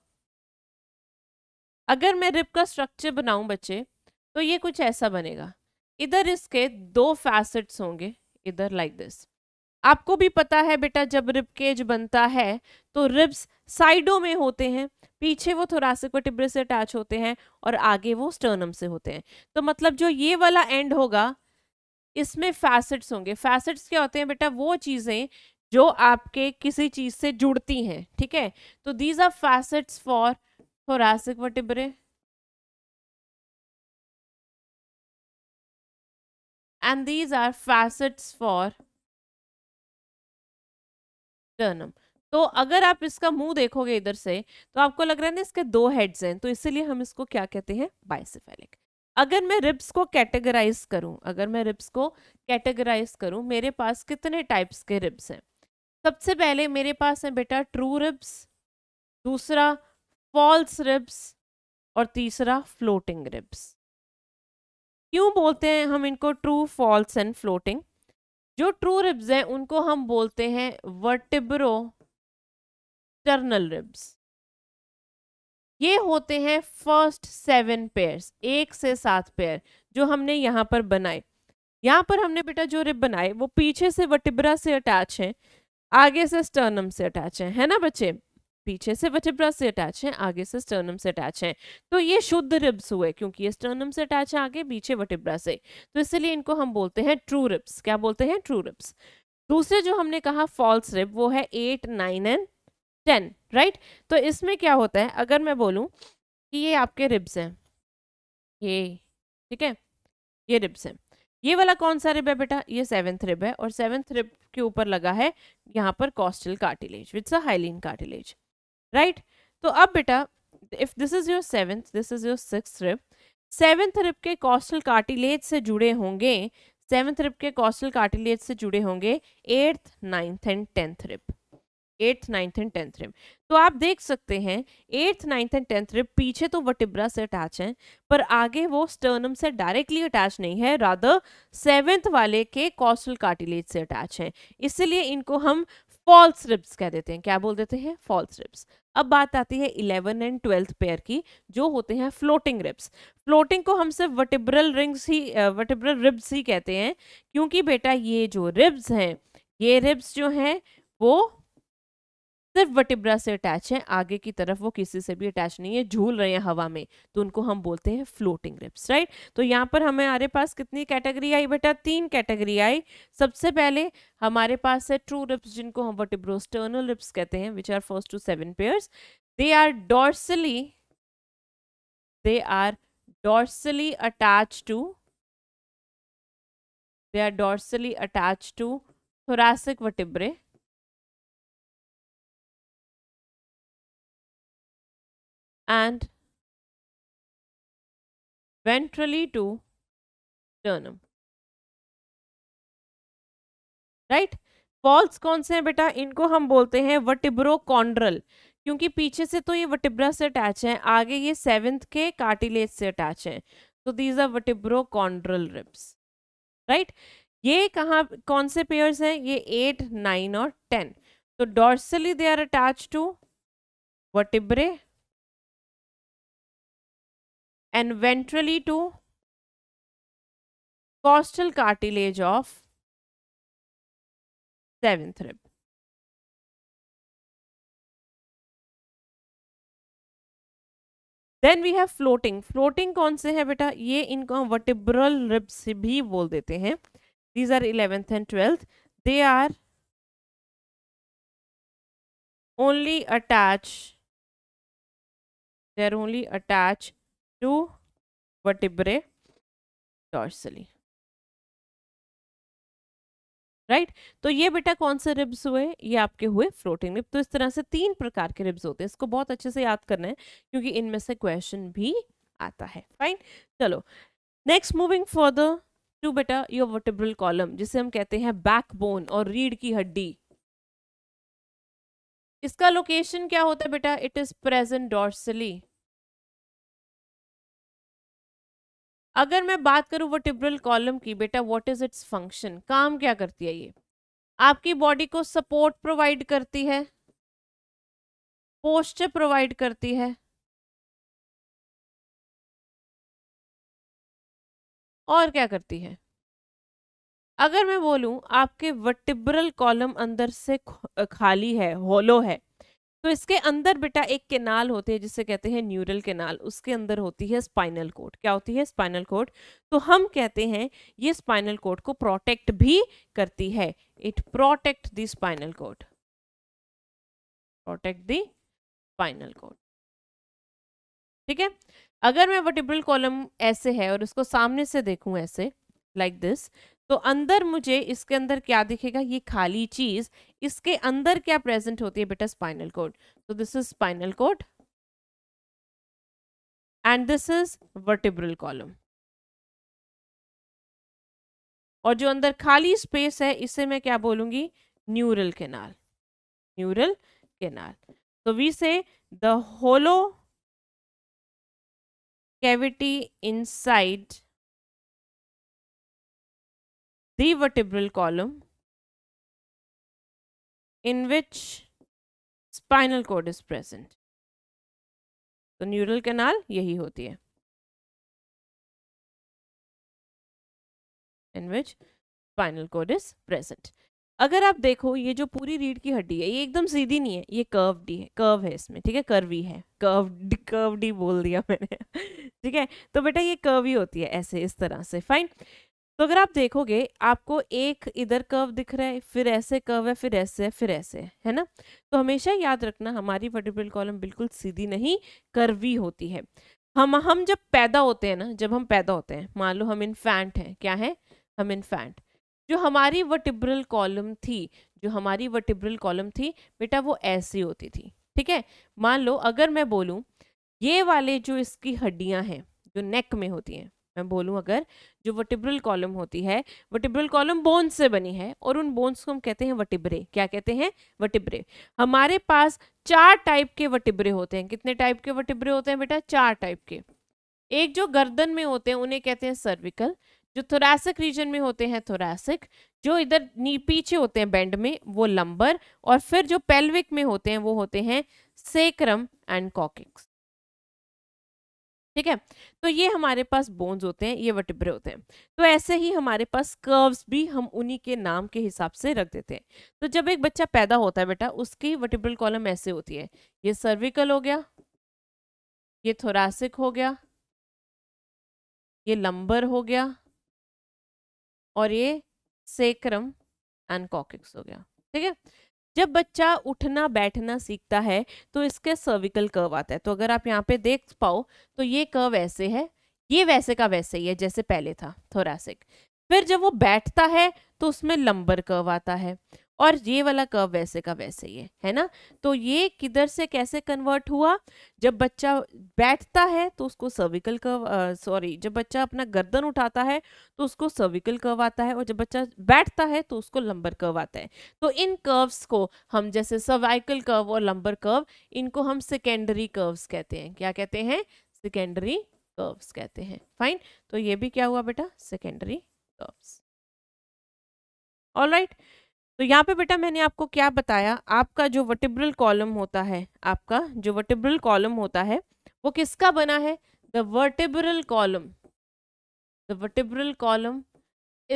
अगर मैं रिप का स्ट्रक्चर बनाऊं बच्चे तो ये कुछ ऐसा बनेगा इधर इसके दो फैसेट्स होंगे इधर लाइक दिस आपको भी पता है बेटा जब रिब केज बनता है तो रिब्स साइडों में होते हैं पीछे वो थोरासिक टिब्रे से अटैच होते हैं और आगे वो स्टर्नम से होते हैं तो मतलब जो ये वाला एंड होगा इसमें फैसेट्स होंगे फैसेट्स क्या होते हैं बेटा वो चीज़ें जो आपके किसी चीज़ से जुड़ती हैं ठीक है तो these are facets for thoracic vertebrae and these are facets for sternum तो अगर आप इसका मुंह देखोगे इधर से तो आपको लग रहा है ना इसके दो हेड्स हैं तो इसीलिए हम इसको क्या कहते हैं बाइसिफेलिक अगर मैं रिब्स को कैटेगराइज करूं अगर मैं रिब्स को कैटेगराइज करूं मेरे पास कितने टाइप्स के रिब्स हैं सबसे पहले मेरे पास है बेटा ट्रू रिब्स दूसरा फॉल्स रिब्स और तीसरा फ्लोटिंग रिब्स क्यों बोलते हैं हम इनको ट्रू फॉल्स एंड फ्लोटिंग जो ट्रू रिब्स हैं उनको हम बोलते हैं वर्टिब्रो टर्नल रिब्स ये होते हैं फर्स्ट सेवन पेयर्स एक से सात पेयर जो हमने यहाँ पर बनाए यहाँ पर हमने बेटा जो रिब बनाए वो पीछे से वटिब्रा से अटैच हैं आगे से स्टर्नम से अटैच हैं है ना बच्चे पीछे से वटिब्रा से अटैच हैं आगे से स्टर्नम से अटैच हैं तो ये शुद्ध रिब्स हुए क्योंकि ये स्टर्नम से अटैच है आगे पीछे वटिब्रा से तो इसलिए इनको हम बोलते हैं ट्रू रिब्स क्या बोलते हैं ट्रू रिब्स दूसरे जो हमने कहा फॉल्स रिब वो है eight nine and ten right तो इसमें क्या होता है अगर मैं बोलूँ कि ये आपके रिब्स हैं ये ठीक है ये रिब्स हैं ये वाला कौन सा रिब है बेटा ये सेवेंथ रिब है और सेवेंथ रिब के ऊपर लगा है यहाँ पर costal cartilage withs a hyaline cartilage right तो अब बेटा if this is your seventh this is your six rib seventh rib के कॉस्टल कार्टिलेज से जुड़े होंगे सेवेंथ रिप के कॉस्टल कार्टिलेज से जुड़े होंगे eighth ninth and tenth rib eighth ninth and tenth rib तो आप देख सकते हैं eighth ninth and tenth rib पीछे तो वटिब्रा से अटैच हैं पर आगे वो स्टर्नम से डायरेक्टली अटैच नहीं है राधर सेवेंथ वाले के कॉस्टल कार्टिलेज से अटैच हैं इसलिए इनको हम फॉल्स रिप्स कह देते हैं क्या बोल देते हैं फॉल्स रिप्स अब बात आती है इलेवन एंड ट्वेल्थ पेयर की जो होते हैं फ्लोटिंग रिप्स फ्लोटिंग को हम सिर्फ वटिब्रल रिंग्स ही वटिब्रल रिब्स ही कहते हैं क्योंकि बेटा ये जो रिब्स हैं ये रिब्स जो हैं वो सिर्फ वटिब्रा से अटैच है आगे की तरफ वो किसी से भी अटैच नहीं है झूल रहे हैं हवा में तो उनको हम बोलते हैं फ्लोटिंग रिप्स राइट तो यहाँ पर हमारे पास कितनी कैटेगरी आई बेटा तीन कैटेगरी आई सबसे पहले हमारे पास है ट्रू रिप्स जिनको हम वटिब्रोस्टर्नल रिप्स कहते हैं which are first to seven pairs they are dorsally they are dorsally attach to they are dorsally attach to thoracic vertebrae and ventrally to sternum right false कौन से हैं बेटा इनको हम बोलते हैं वटिब्रो कॉन्ड्रल क्योंकि पीछे से तो ये वटिब्रा से अटैच है आगे ये सेवेंथ के कार्टिलेज से अटैच है तो these are vertebrochondral ribs right ये कहाँ कौन से पेयर्स हैं ये एट नाइन और टेन तो dorsally they are attach to vertebrae and ventrally to costal cartilage of seventh rib then we have floating floating कौन से है बेटा ये इनको हम वर्टिब्रल रिब्स भी बोल देते हैं these are eleventh and twelfth they are only attach they are only attach two vertebrae dorsally right right? तो ये बेटा कौन से रिब्स हुए ये आपके हुए फ्लोटिंग रिब तो इस तरह से तीन प्रकार के रिब्स होते हैं इसको बहुत अच्छे से याद करना है क्योंकि इनमें से क्वेश्चन भी आता है फाइन चलो नेक्स्ट मूविंग फॉर्दर टू बेटा योर वर्टेब्रल कॉलम जिसे हम कहते हैं बैकबोन और रीढ़ की हड्डी इसका लोकेशन क्या होता है बेटा इट इज प्रेजेंट डॉर्सली अगर मैं बात करूँ वर्टिब्रल कॉलम की बेटा व्हाट इज इट्स फंक्शन काम क्या करती है ये आपकी बॉडी को सपोर्ट प्रोवाइड करती है पोस्टर प्रोवाइड करती है और क्या करती है अगर मैं बोलूं आपके वर्टिब्रल कॉलम अंदर से खाली है होलो है तो इसके अंदर बेटा एक केनाल होती है जिसे कहते हैं न्यूरल केनाल उसके अंदर होती है स्पाइनल कोड क्या होती है स्पाइनल कोड तो हम कहते हैं ये स्पाइनल कोड को प्रोटेक्ट भी करती है it protect the spinal cord protect the spinal cord ठीक है अगर मैं वर्टिब्रल कॉलम ऐसे है और इसको सामने से देखूं ऐसे लाइक like दिस तो अंदर मुझे इसके अंदर क्या दिखेगा ये खाली चीज इसके अंदर क्या प्रेजेंट होती है बेटा स्पाइनल कोड तो this is spinal cord and this is vertebral column और जो अंदर खाली स्पेस है इसे मैं क्या बोलूंगी न्यूरल केनाल न्यूरल केनाल तो we say the hollow cavity side the vertebral column in which spinal cord is present. तो neural canal yahi hoti hai in which spinal cord is present अगर आप देखो ये जो पूरी रीढ़ की हड्डी है ये एकदम सीधी नहीं है ये कर्व डी है कर्व है इसमें ठीक है कर्वी है कर्व कर्व डी बोल दिया मैंने ठीक है तो बेटा ये कर्वी होती है ऐसे इस तरह से फाइन तो अगर आप देखोगे आपको एक इधर कर्व दिख रहा है फिर ऐसे कर्व है फिर ऐसे फिर ऐसे है ना तो हमेशा याद रखना हमारी वर्टिब्रल कॉलम बिल्कुल सीधी नहीं कर्वी होती है हम हम जब पैदा होते हैं ना जब हम पैदा होते हैं मान लो हम इन्फैंट हैं क्या है हम इन्फैंट जो हमारी वर्टिब्रल कॉलम थी जो हमारी वर्टिब्रल कॉलम थी बेटा वो ऐसी होती थी ठीक है मान लो अगर मैं बोलूँ ये वाले जो इसकी हड्डियाँ हैं जो नेक में होती हैं मैं बोलूँ अगर जो वटिब्रल कॉलम होती है वटिब्रल कॉलम बोन्स से बनी है और उन बोन्स को हम कहते हैं वटिब्रे क्या कहते हैं वटिब्रे हमारे पास चार टाइप के वटिब्रे होते हैं कितने टाइप के वटिब्रे होते हैं बेटा चार टाइप के एक जो गर्दन में होते हैं उन्हें कहते हैं सर्विकल जो थोरासिक रीजन में होते हैं थोरासिक जो इधर नी पीछे होते हैं बैंड में वो लंबर और फिर जो पेल्विक में होते हैं वो होते हैं सेक्रम एंड कॉकिक्स ठीक है तो ये हमारे पास बोन्स होते हैं ये वटिब्रे होते हैं तो ऐसे ही हमारे पास कर्व्स भी हम उन्हीं के नाम के हिसाब से रख देते हैं तो जब एक बच्चा पैदा होता है बेटा उसकी वटिब्रल कॉलम ऐसे होती है ये सर्विकल हो गया ये थोरासिक हो गया ये लंबर हो गया और ये सेक्रम एंड कॉकिक्स हो गया ठीक है जब बच्चा उठना बैठना सीखता है तो इसके सर्विकल कर्व आता है तो अगर आप यहाँ पे देख पाओ तो ये कर्व ऐसे है ये वैसे का वैसे ही है जैसे पहले था थोरासिक फिर जब वो बैठता है तो उसमें लंबर कर्व आता है और ये वाला कर्व वैसे का वैसे ही है है ना तो ये किधर से कैसे कन्वर्ट हुआ जब बच्चा बैठता है तो उसको सर्विकल कर्व सॉरी जब बच्चा अपना गर्दन उठाता है तो उसको सर्विकल कर्व आता है और जब बच्चा बैठता है तो उसको लंबर कर्व आता है तो इन कर्व्स को हम जैसे सर्वाइकल कर्व और लंबर कर्व इनको हम सेकेंडरी कर्व्स कहते हैं क्या कहते हैं सेकेंडरी कर्व्स कहते हैं फाइन तो ये भी क्या हुआ बेटा secondary curves all right right. तो यहाँ पे बेटा मैंने आपको क्या बताया आपका जो वर्टिब्रल कॉलम होता है आपका जो वर्टिब्रल कॉलम होता है वो किसका बना है the vertebral column the vertebral column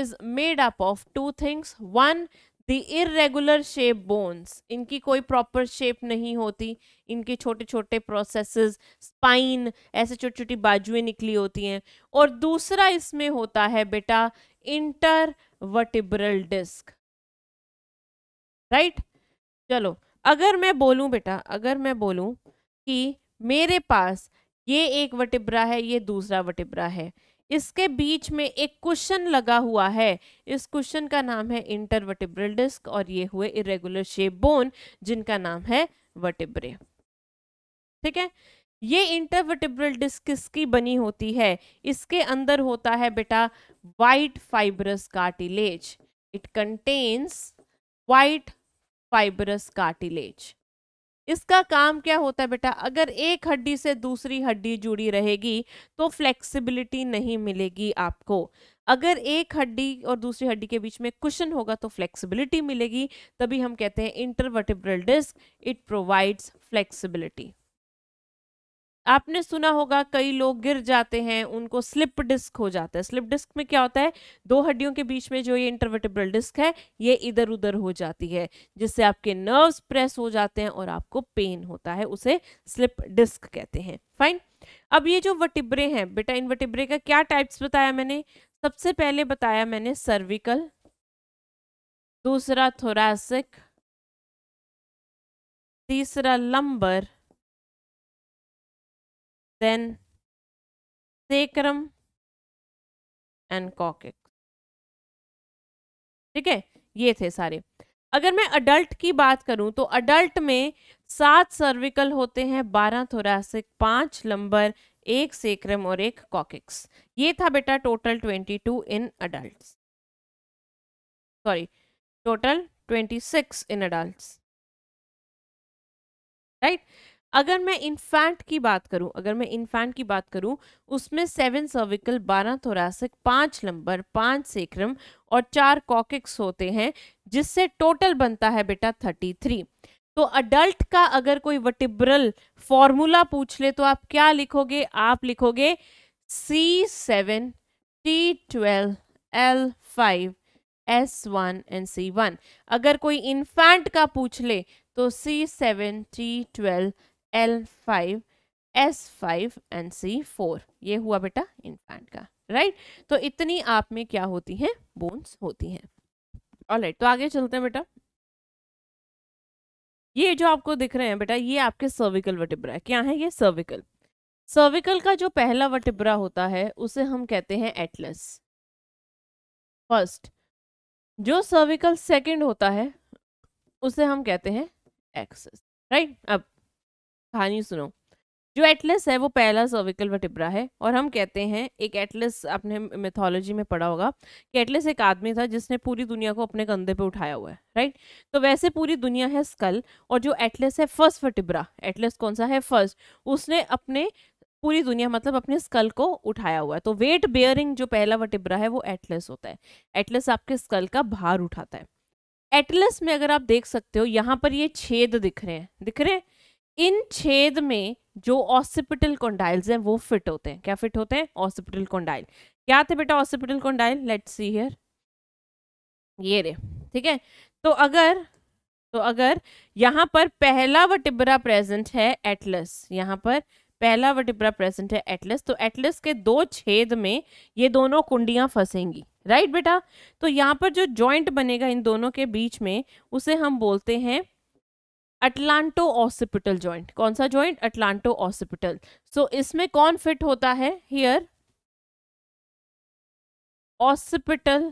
is made up of two things one the irregular shape bones इनकी कोई प्रॉपर शेप नहीं होती इनके छोटे छोटे प्रोसेसेस स्पाइन ऐसे छोटी छोटी बाजुएं निकली होती हैं और दूसरा इसमें होता है बेटा इंटर वर्टिब्रल डिस्क राइट चलो अगर मैं बोलूं बेटा अगर मैं बोलूं कि मेरे पास ये एक वटिब्रा है ये दूसरा वटिब्रा है इसके बीच में एक क्वेश्चन लगा हुआ है इस क्वेश्चन का नाम है इंटरवर्टिब्रल डिस्क और ये हुए इरेगुलर शेप बोन जिनका नाम है वटिब्रे ठीक है ये इंटरवर्टिब्रल डिस्क किसकी बनी होती है इसके अंदर होता है बेटा white fibrous cartilage it contains white fibrous cartilage इसका काम क्या होता है बेटा अगर एक हड्डी से दूसरी हड्डी जुड़ी रहेगी तो फ्लेक्सिबिलिटी नहीं मिलेगी आपको अगर एक हड्डी और दूसरी हड्डी के बीच में कुशन होगा तो फ्लेक्सिबिलिटी मिलेगी तभी हम कहते हैं intervertebral disc it provides flexibility आपने सुना होगा कई लोग गिर जाते हैं उनको स्लिप डिस्क हो जाता है स्लिप डिस्क में क्या होता है दो हड्डियों के बीच में जो ये इंटरवर्टेबल डिस्क है ये इधर उधर हो जाती है जिससे आपके नर्व्स प्रेस हो जाते हैं और आपको पेन होता है उसे स्लिप डिस्क कहते हैं फाइन अब ये जो वटिब्रे हैं बेटा इन वटिब्रे का क्या टाइप्स बताया मैंने सबसे पहले बताया मैंने सर्विकल दूसरा थोरासिक तीसरा lumbar then sacrum and coccyx ठीक है ये थे सारे अगर मैं अडल्ट की बात करूं तो अडल्ट में सात सर्विकल होते हैं बारह थोरासिक पांच लंबर एक सेक्रम और एक कॉकिक्स ये था बेटा total twenty two in adult sorry total twenty six in adult right अगर मैं इन्फैंट की बात करूं अगर मैं इन्फैंट की बात करूं उसमें सेवन सर्विकल बारह थोरासिक पाँच लंबर पाँच सेक्रम और चार कॉकिक्स होते हैं जिससे टोटल बनता है बेटा थर्टी थ्री तो अडल्ट का अगर कोई वटिब्रल फॉर्मूला पूछ ले तो आप क्या लिखोगे आप लिखोगे C seven T twelve L five S one and C one अगर कोई इन्फैंट का पूछ ले तो C seven T twelve L five S five and C four ये हुआ बेटा इन्फैंट का राइट right? तो इतनी आप में क्या होती हैं बोन्स होती हैं ऑलराइट right, तो आगे चलते हैं बेटा ये जो आपको दिख रहे हैं बेटा ये आपके सर्विकल वटिब्रा है क्या है ये सर्विकल सर्विकल का जो पहला वटिब्रा होता है उसे हम कहते हैं एटलस फर्स्ट जो सर्विकल सेकंड होता है उसे हम कहते हैं एक्सेस राइट right? अब कहानी सुनो जो एटलस है वो पहला सर्विकल वटिब्रा है और हम कहते हैं एक एटलस आपने मेथोलॉजी में पढ़ा होगा कि एटलस एक आदमी था जिसने पूरी दुनिया को अपने कंधे पे उठाया हुआ है राइट तो वैसे पूरी दुनिया है स्कल और जो एटलस है फर्स्ट वटिब्रा एटलस कौन सा है फर्स्ट उसने अपने पूरी दुनिया मतलब अपने स्कल को उठाया हुआ है तो वेट बेयरिंग जो पहला वटिब्रा है वो एटलस होता है एटलस आपके स्कल का भार उठाता है एटलस में अगर आप देख सकते हो यहाँ पर ये छेद दिख रहे हैं दिख रहे हैं इन छेद में जो ऑसिपिटल कॉन्डाइल्स हैं वो फिट होते हैं क्या फिट होते हैं ऑसिपिटल कॉन्डाइल क्या थे बेटा occipital condyle let's see here ये रे ठीक है तो अगर तो अगर यहाँ पर पहला वटिब्रा प्रेजेंट है एटलस यहाँ पर पहला वटिब्रा प्रेजेंट है एटलस तो एटलस के दो छेद में ये दोनों कुंडियाँ फंसेंगी राइट बेटा तो यहाँ पर जो जॉइंट बनेगा इन दोनों के बीच में उसे हम बोलते हैं अटलांटो ऑसिपिटल जॉइंट कौन सा जॉइंट अटलांटो ऑसिपिटल सो इसमें कौन फिट होता है here occipital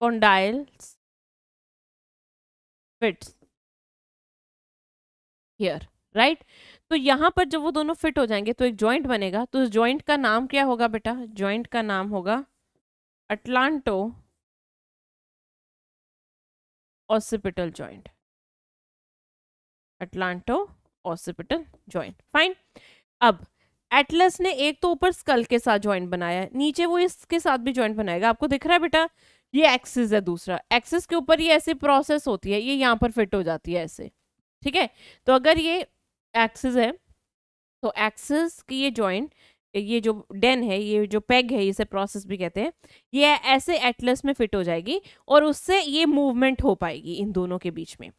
condyles fit here right तो यहां पर जब वो दोनों फिट हो जाएंगे तो एक जॉइंट बनेगा तो उस जॉइंट का नाम क्या होगा बेटा जॉइंट का नाम होगा atlanto occipital joint atlanto occipital joint fine ab atlas ने एक तो ऊपर स्कल के साथ ज्वाइंट बनाया है नीचे वो इसके साथ भी ज्वाइंट बनाएगा आपको दिख रहा है बेटा ये एक्सिस है दूसरा एक्सिस के ऊपर ये ऐसे प्रोसेस होती है ये यहाँ पर फिट हो जाती है ऐसे ठीक है तो अगर ये एक्सिस है तो एक्सिस की ये ज्वाइंट ये जो डेन है ये जो पैग है इसे प्रोसेस भी कहते हैं ये ऐसे एटलस में फिट हो जाएगी और उससे ये मूवमेंट हो पाएगी इन दोनों के बीच में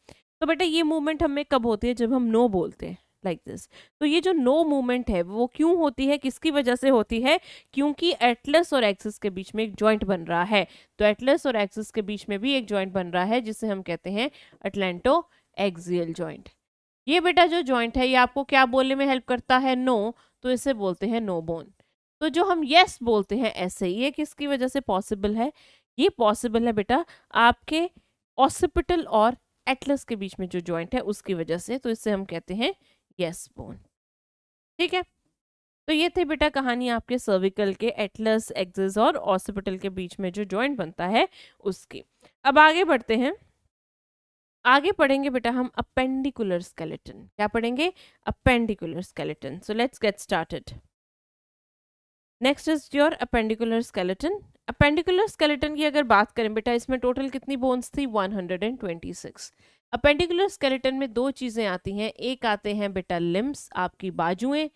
तो बेटा ये मूवमेंट हमें कब होती है जब हम नो बोलते हैं लाइक like दिस तो ये जो नो मूवमेंट है वो क्यों होती है किसकी वजह से होती है क्योंकि एटलस और एक्सिस के बीच में एक जॉइंट बन रहा है तो एटलस और एक्सिस के बीच में भी एक जॉइंट बन रहा है जिसे हम कहते हैं अटलेंटो एक्सियल जॉइंट ये बेटा जो जॉइंट है ये आपको क्या बोलने में हेल्प करता है नो no, तो इसे बोलते हैं नो बोन तो जो हम यस बोलते हैं ऐसे ये किसकी वजह से पॉसिबल है ये पॉसिबल है बेटा आपके ऑसिपिटल और एटलस के बीच में जो जॉइंट है उसकी वजह से तो इसे हम कहते हैं यस बोन ठीक है तो ये थे बेटा कहानी आपके सर्विकल के एटलस एक्सिस और ऑसिपिटल के बीच में जो जॉइंट बनता है उसकी अब आगे बढ़ते हैं आगे पढ़ेंगे बेटा हम अपेंडिकुलर स्केलेटन क्या पढ़ेंगे appendicular skeleton so let's get started next is your appendicular skeleton appendicular skeleton की अगर बात करें बेटा इसमें टोटल कितनी बोन्स थी 126 अपेंडिकुलर स्केलेटन में दो चीज़ें आती हैं एक आते हैं बेटा लिम्स आपकी बाजुएं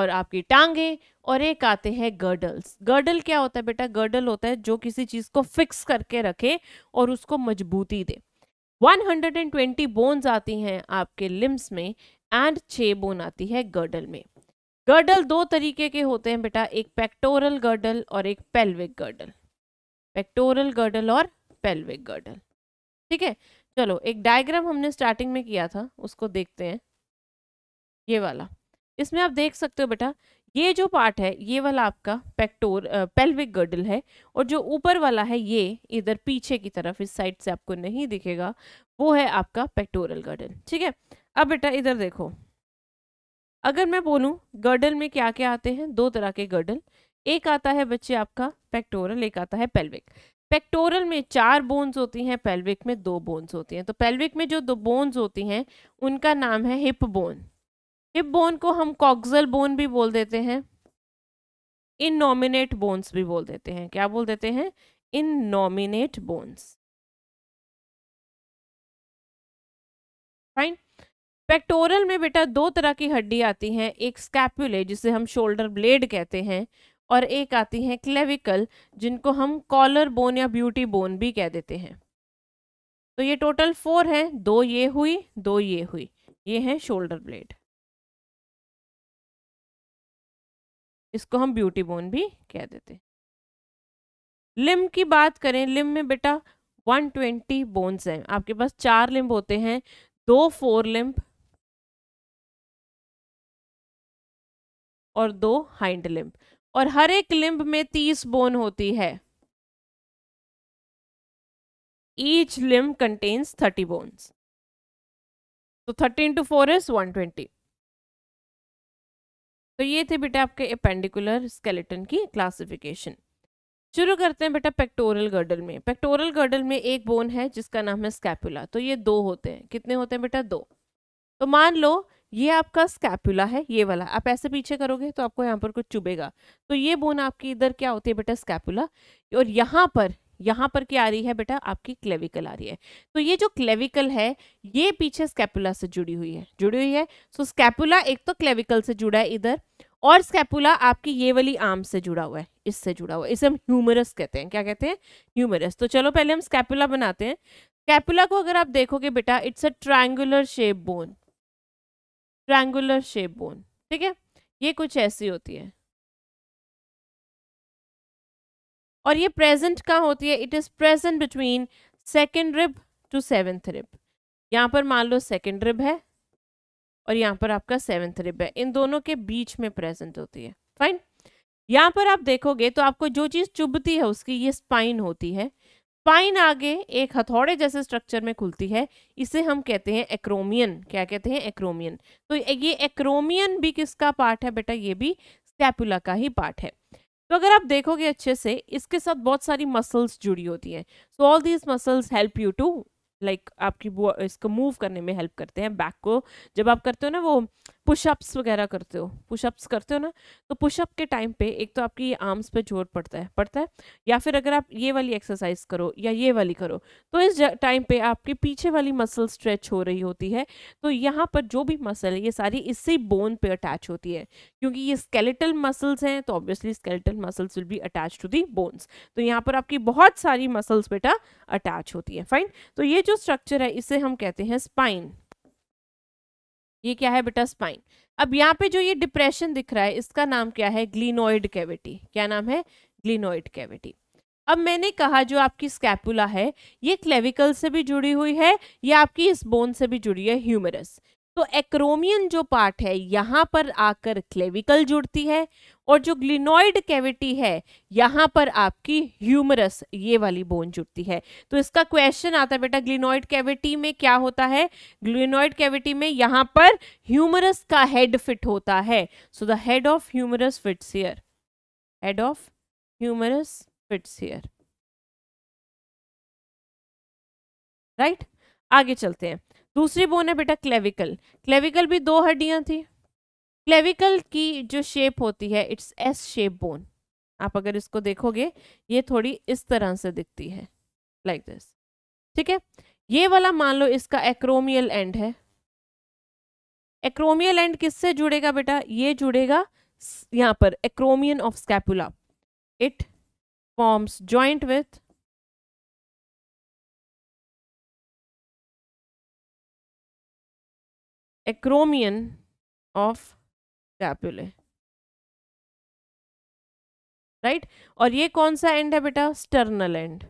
और आपकी टांगे और एक आते हैं गर्डल्स गर्डल क्या होता है बेटा गर्डल होता है जो किसी चीज़ को फिक्स करके रखे और उसको मजबूती दे 120 बोन्स आती हैं आपके लिम्स में एंड छः बोन आती है गर्डल में गर्डल दो तरीके के होते हैं बेटा एक पेक्टोरल गर्डल और एक पेल्विक गर्डल पेक्टोरल गर्डल और पेल्विक गर्डल ठीक है चलो एक डायग्राम हमने स्टार्टिंग में किया था उसको देखते हैं ये वाला इसमें आप देख सकते हो बेटा ये जो पार्ट है ये वाला आपका पेक्टोर पेल्विक गर्डल है और जो ऊपर वाला है ये इधर पीछे की तरफ इस साइड से आपको नहीं दिखेगा वो है आपका पेक्टोरल गर्डल ठीक है अब बेटा इधर देखो अगर मैं बोलूँ गर्डल में क्या क्या आते हैं दो तरह के गर्डल एक आता है बच्चे आपका पेक्टोरल एक आता है पेल्विक पेक्टोरल में चार बोन्स होती हैं पेल्विक में दो बोन्स होती हैं तो पेल्विक में जो दो बोन्स होती हैं उनका नाम है हिप बोन हिप बोन को हम कॉक्सल बोन भी बोल देते हैं इन नॉमिनेट बोन्स भी बोल देते हैं क्या बोल देते हैं innominate bones fine pectoral में बेटा दो तरह की हड्डी आती हैं एक स्कैप्यूले जिसे हम शोल्डर ब्लेड कहते हैं और एक आती है क्लेविकल जिनको हम कॉलर बोन या ब्यूटी बोन भी कह देते हैं तो ये टोटल फोर हैं दो ये हुई दो ये हुई ये हैं शोल्डर ब्लेड इसको हम ब्यूटी बोन भी कह देते लिम्ब की बात करें लिम्ब में बेटा 120 बोन्स हैं आपके पास चार लिम्ब होते हैं दो फोर लिम्ब और दो हाइंड लिम्ब और हर एक लिम्ब में तीस बोन होती है each limb contains thirty bones तो thirty into four is one twenty तो ये थे बेटा आपके अपेंडिकुलर स्केलेटन की क्लासिफिकेशन शुरू करते हैं बेटा पेक्टोरल गर्डल में पेक्टोरल गर्डल में एक बोन है जिसका नाम है स्कैपुला तो ये दो होते हैं कितने होते हैं बेटा दो तो मान लो ये आपका स्कैपुला है ये वाला आप ऐसे पीछे करोगे तो आपको यहाँ पर कुछ चुभेगा तो ये बोन आपकी इधर क्या होती है बेटा स्कैपुला और यहाँ पर यहाँ पर क्या आ रही है बेटा आपकी क्लेविकल आ रही है तो ये जो क्लेविकल है ये पीछे स्कैपुला से जुड़ी हुई है जुड़ी हुई है सो so, स्कैपुला एक तो क्लेविकल से जुड़ा है इधर और स्कैपुला आपकी ये वाली आर्म से जुड़ा हुआ है इससे जुड़ा हुआ है इसे हम ह्यूमरस कहते हैं क्या कहते हैं ह्यूमरस तो चलो पहले हम स्कैपुला बनाते हैं स्कैपुला को अगर आप देखोगे बेटा it's a triangular shape bone triangular shape bone ठीक है ये कुछ ऐसी होती है और ये प्रेजेंट कहाँ होती है it is present between second rib to seventh rib यहाँ पर मान लो सेकेंड रिब है और यहाँ पर आपका सेवेंथ रिब है इन दोनों के बीच में प्रेजेंट होती है फाइन यहाँ पर आप देखोगे तो आपको जो चीज़ चुभती है उसकी ये स्पाइन होती है स्पाइन आगे एक हथौड़े जैसे स्ट्रक्चर में खुलती है इसे हम कहते हैं एक्रोमियन क्या कहते हैं एक्रोमियन तो ये एक्रोमियन भी किसका पार्ट है बेटा ये भी स्टैपुला का ही पार्ट है तो अगर आप देखोगे अच्छे से इसके साथ बहुत सारी मसल्स जुड़ी होती हैं so all these muscles help you to like आपकी इसको मूव करने में हेल्प करते हैं बैक को जब आप करते हो ना वो पुशअप्स वगैरह करते हो पुशअप्स करते हो ना तो पुशअप के टाइम पे एक तो आपकी आर्म्स पे जोर पड़ता है पड़ता है या फिर अगर आप ये वाली एक्सरसाइज करो या ये वाली करो तो इस टाइम पे आपके पीछे वाली मसल स्ट्रेच हो रही होती है तो यहाँ पर जो भी मसल है ये सारी इससे बोन पे अटैच होती है क्योंकि ये स्केलेटल मसल्स हैं तो ऑब्वियसली स्केलेटल मसल्स विल भी अटैच टू दी बोन्स तो यहाँ पर आपकी बहुत सारी मसल्स बेटा अटैच होती है फाइन तो ये जो जो स्ट्रक्चर है इसे हम कहते हैं स्पाइन ये क्या है बेटा स्पाइन अब यहाँ पे जो ये डिप्रेशन दिख रहा है इसका नाम क्या है ग्लिनोइड कैविटी क्या नाम है ग्लिनोइड कैविटी अब मैंने कहा जो आपकी स्कैपुला है ये क्लेविकल से भी जुड़ी हुई है या आपकी इस बोन से भी जुड़ी है ह्यूमरस तो एक्रोमियन जो पार्ट है यहाँ पर आकर क्लेविकल जुड़ती है और जो ग्लिनोइड कैविटी है यहाँ पर आपकी ह्यूमरस ये वाली बोन जुड़ती है तो इसका क्वेश्चन आता है बेटा ग्लिनोइड कैविटी में क्या होता है ग्लिनोइड कैविटी में यहाँ पर ह्यूमरस का हेड फिट होता है so the head of humerus fits here head of humerus fits here right आगे चलते हैं दूसरी बोन है बेटा क्लेविकल क्लेविकल भी दो हड्डियां थी क्लेविकल की जो शेप होती है इट्स एस शेप बोन आप अगर इसको देखोगे ये थोड़ी इस तरह से दिखती है लाइक like दिस ठीक है ये वाला मान लो इसका एक्रोमियल एंड है एक्रोमियल एंड किससे जुड़ेगा बेटा ये जुड़ेगा यहाँ पर acromion of scapula it forms joint with acromion of scapula right और ये कौन सा एंड है बेटा स्टर्नल एंड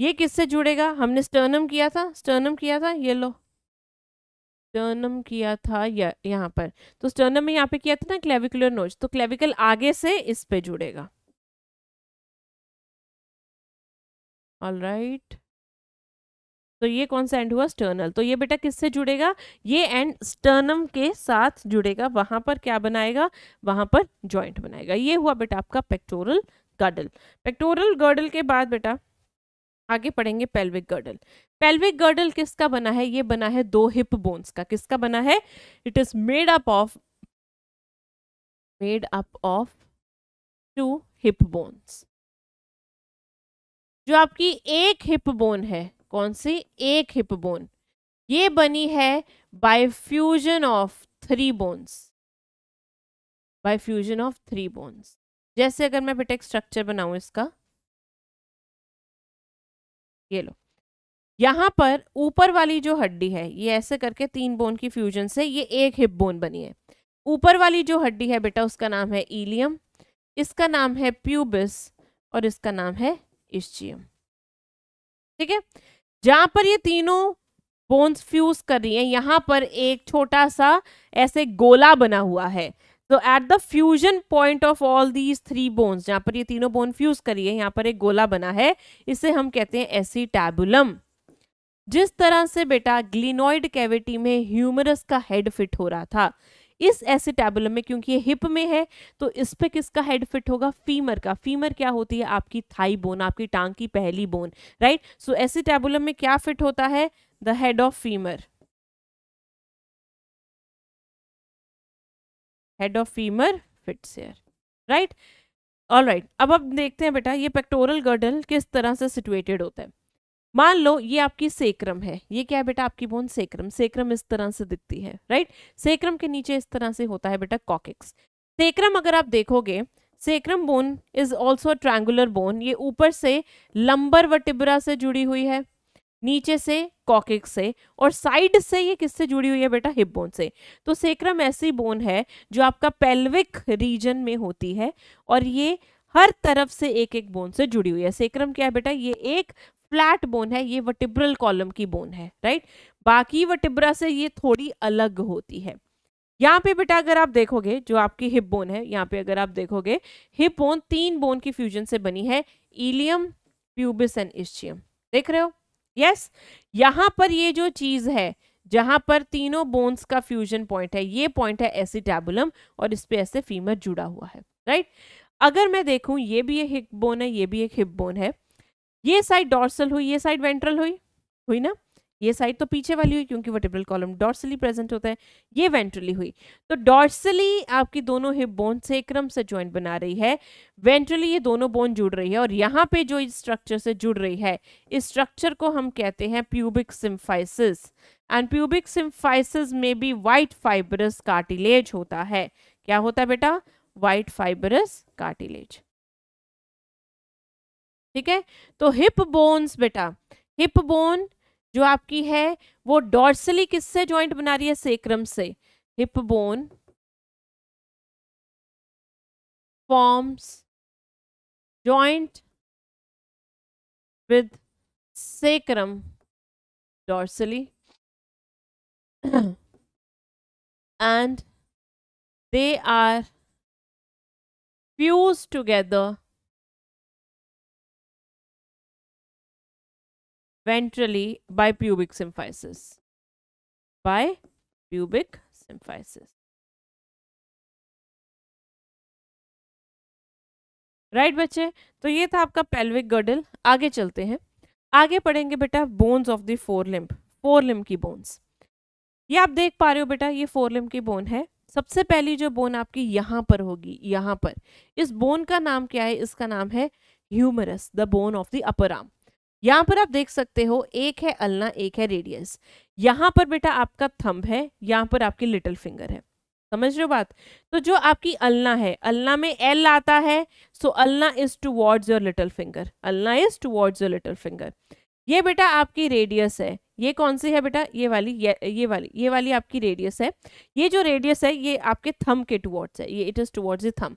ये किससे जुड़ेगा हमने स्टर्नम किया था स्टर्नम किया था ये लो स्टर्नम किया था या यहाँ पर तो स्टर्नम में यहाँ पे किया था ना क्लेविकुलर नोज तो क्लेविकल आगे से इस पे जुड़ेगा ऑल राइट right. तो ये कौन सा एंड हुआ स्टर्नल तो ये बेटा किससे जुड़ेगा ये एंड स्टर्नम के साथ जुड़ेगा वहां पर क्या बनाएगा वहां पर जॉइंट बनाएगा ये हुआ बेटा आपका पेक्टोरल गर्डल पेक्टोरल गर्डल के बाद बेटा आगे पढ़ेंगे पेल्विक गर्डल पेल्विक गर्डल किसका बना है ये बना है दो हिप बोन्स का किसका बना है it is made up of made up of two hip bones जो आपकी एक हिप बोन है कौन से एक हिप बोन ये बनी है by fusion of three bones by fusion of three bones जैसे अगर मैं बेटा स्ट्रक्चर बनाऊं इसका ये लो यहां पर ऊपर वाली जो हड्डी है ये ऐसे करके तीन बोन की फ्यूजन से ये एक हिप बोन बनी है ऊपर वाली जो हड्डी है बेटा उसका नाम है ईलियम इसका नाम है प्यूबिस और इसका नाम है इश्चियम ठीक है जहां पर ये तीनों बोन्स फ्यूज कर रही हैं यहाँ पर एक छोटा सा ऐसे गोला बना हुआ है तो at the fusion point of all these three bones जहाँ पर ये तीनों बोन फ्यूज करी है यहाँ पर एक गोला बना है इसे हम कहते हैं टैबुलम जिस तरह से बेटा ग्लिनॉइड कैविटी में ह्यूमरस का हेड फिट हो रहा था इस एसिटेबुलम में क्योंकि ये हिप में है तो इस पर किसका हेड फिट होगा फीमर का फीमर क्या होती है आपकी थाई बोन आपकी टांग की पहली बोन राइट सो एसिटेबुलम में क्या फिट होता है the head of femur head of femur fit here right all right अब अब देखते हैं बेटा ये पेक्टोरल गर्डल किस तरह से सिचुएटेड होता है मान लो ये आपकी सेक्रम है ये क्या है बेटा आपकी बोन सेक्रम सेक्रम इस तरह से दिखती है राइट सेक्रम के नीचे इस तरह से होता है बेटा कॉकिक्स सेक्रम अगर आप देखोगे sacrum bone is also triangular bone ये ऊपर से लंबर वटिब्रा से जुड़ी हुई है नीचे से कॉकिक से और साइड से ये किससे जुड़ी हुई है बेटा हिप बोन से तो सेक्रम ऐसी बोन है जो आपका पेल्विक रीजन में होती है और ये हर तरफ से एक एक बोन से जुड़ी हुई है सेक्रम क्या है बेटा ये एक फ्लैट बोन है ये वटिब्रल कॉलम की बोन है राइट बाकी वटिब्रा से ये थोड़ी अलग होती है यहाँ पे बेटा अगर आप देखोगे जो आपकी हिप बोन है यहाँ पे अगर आप देखोगे हिप बोन तीन बोन की फ्यूजन से बनी है इलियम प्यूबिस एंड इश्चियम देख रहे हो यस यहाँ पर ये जो चीज है जहां पर तीनों बोन्स का फ्यूजन पॉइंट है ये पॉइंट है एसिटेबुलम और इस पे ऐसे फीमर जुड़ा हुआ है राइट अगर मैं देखूं ये भी एक हिप बोन है ये भी एक हिप बोन है ये साइड डॉर्सल हुई ये साइड वेंट्रल हुई हुई ना ये साइड तो पीछे वाली हुई क्योंकि वर्टेब्रल कॉलम डॉर्सली प्रेजेंट होता है ये वेंट्रली हुई तो डॉर्सली आपकी दोनों हिप बोन से क्रम से ज्वाइंट बना रही है वेंट्रली ये दोनों बोन जुड़ रही है और यहाँ पे जो इस स्ट्रक्चर से जुड़ रही है इस स्ट्रक्चर को हम कहते हैं pubic symphysis and pubic symphysis में भी वाइट फाइबरस कार्टिलेज होता है क्या होता है बेटा वाइट फाइबरस कार्टिलेज ठीक है तो हिप बोन्स बेटा हिप बोन जो आपकी है वो डॉर्सली किससे ज्वाइंट बना रही है सेक्रम से hip bone forms joint with sacrum dorsally and they are fuse together ventrally by pubic symphysis. By pubic symphysis. Right right, बच्चे तो ये था आपका पेल्विक गर्डल आगे चलते हैं आगे पढ़ेंगे बेटा bones of the fore limb fore limb की बोन्स ये आप देख पा रहे हो बेटा ये फोर लिम्ब की बोन है सबसे पहली जो बोन आपकी यहाँ पर होगी यहाँ पर इस बोन का नाम क्या है इसका नाम है humerus the bone of the upper arm यहाँ पर आप देख सकते हो एक है अल्ना एक है रेडियस यहाँ पर बेटा आपका थंब है यहाँ पर आपकी लिटिल फिंगर है समझ रहे हो बात तो जो आपकी अल्ना है अल्ना में एल आता है so ulna is towards your little finger ulna is towards your little finger ये बेटा आपकी रेडियस है ये कौन सी है बेटा ये वाली ये, ये वाली ये वाली आपकी रेडियस है ये जो रेडियस है ये आपके थम के टू वर्ड्स है ये इट इज टू वर्ड्स थम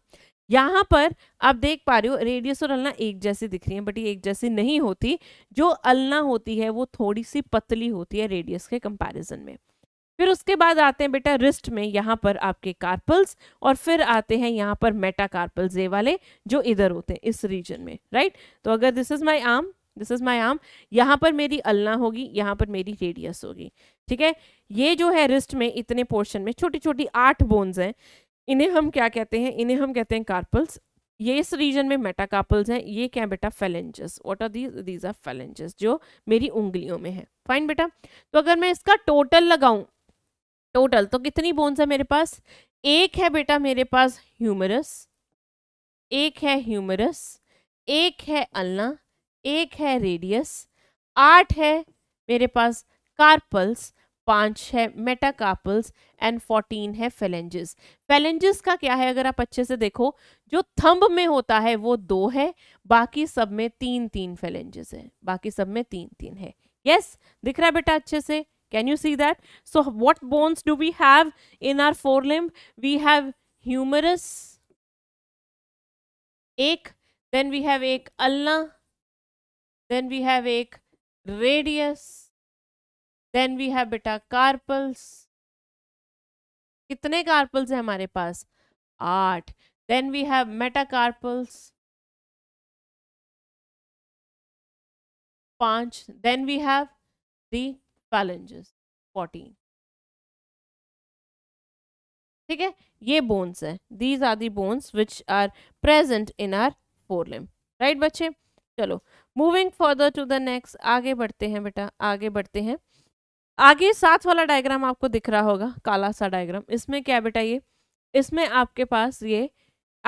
यहाँ पर आप देख पा रहे हो रेडियस और अलना एक जैसी दिख रही है बट ये एक जैसी नहीं होती जो अलना होती है वो थोड़ी सी पतली होती है रेडियस के कंपैरिजन में फिर उसके बाद आते हैं बेटा रिस्ट में यहाँ पर आपके कार्पल्स और फिर आते हैं यहाँ पर मेटा कार्पल्स ये वाले जो इधर होते हैं इस रीजन में राइट तो अगर this is my arm this is my arm यहाँ पर मेरी अलना होगी यहाँ पर मेरी रेडियस होगी ठीक है ये जो है रिस्ट में इतने पोर्शन में छोटी छोटी आठ बोन्स हैं इन्हें हम क्या कहते हैं इन्हें हम कहते हैं कार्पल्स ये इस रीजन में मेटाकार्पल्स हैं ये क्या बेटा phalanges what are these these are phalanges जो मेरी उंगलियों में है फाइन बेटा तो अगर मैं इसका टोटल लगाऊं टोटल तो कितनी बोन्स है मेरे पास एक है बेटा मेरे पास ह्यूमरस एक है ह्यूमरस एक है अलना एक है रेडियस आठ है मेरे पास कार्पल्स पांच है मेटाकार्पल्स एंड फोर्टीन है फेलेंजेस फेलेंजेस का क्या है अगर आप अच्छे से देखो जो थंब में होता है वो दो है बाकी सब में तीन तीन फेलेंजेस है बाकी सब में तीन तीन है यस yes, दिख रहा है बेटा अच्छे से can you see that so what bones do we have in our fore limb we have humerus एक देन वी हैव एक अल्ला देन वी हैव एक रेडियस देन वी हैव बेटा कार्पल्स कितने कार्पल्स हैं हमारे पास आठ then we have metacarpals पांच then we have the phalanges fourteen ठीक है ये बोन्स है these are the bones which are present in our four Liam right बच्चे चलो moving further to the next आगे बढ़ते हैं बेटा आगे बढ़ते हैं आगे साथ वाला डायग्राम आपको दिख रहा होगा काला सा डायग्राम इसमें क्या बेटा ये इसमें आपके पास ये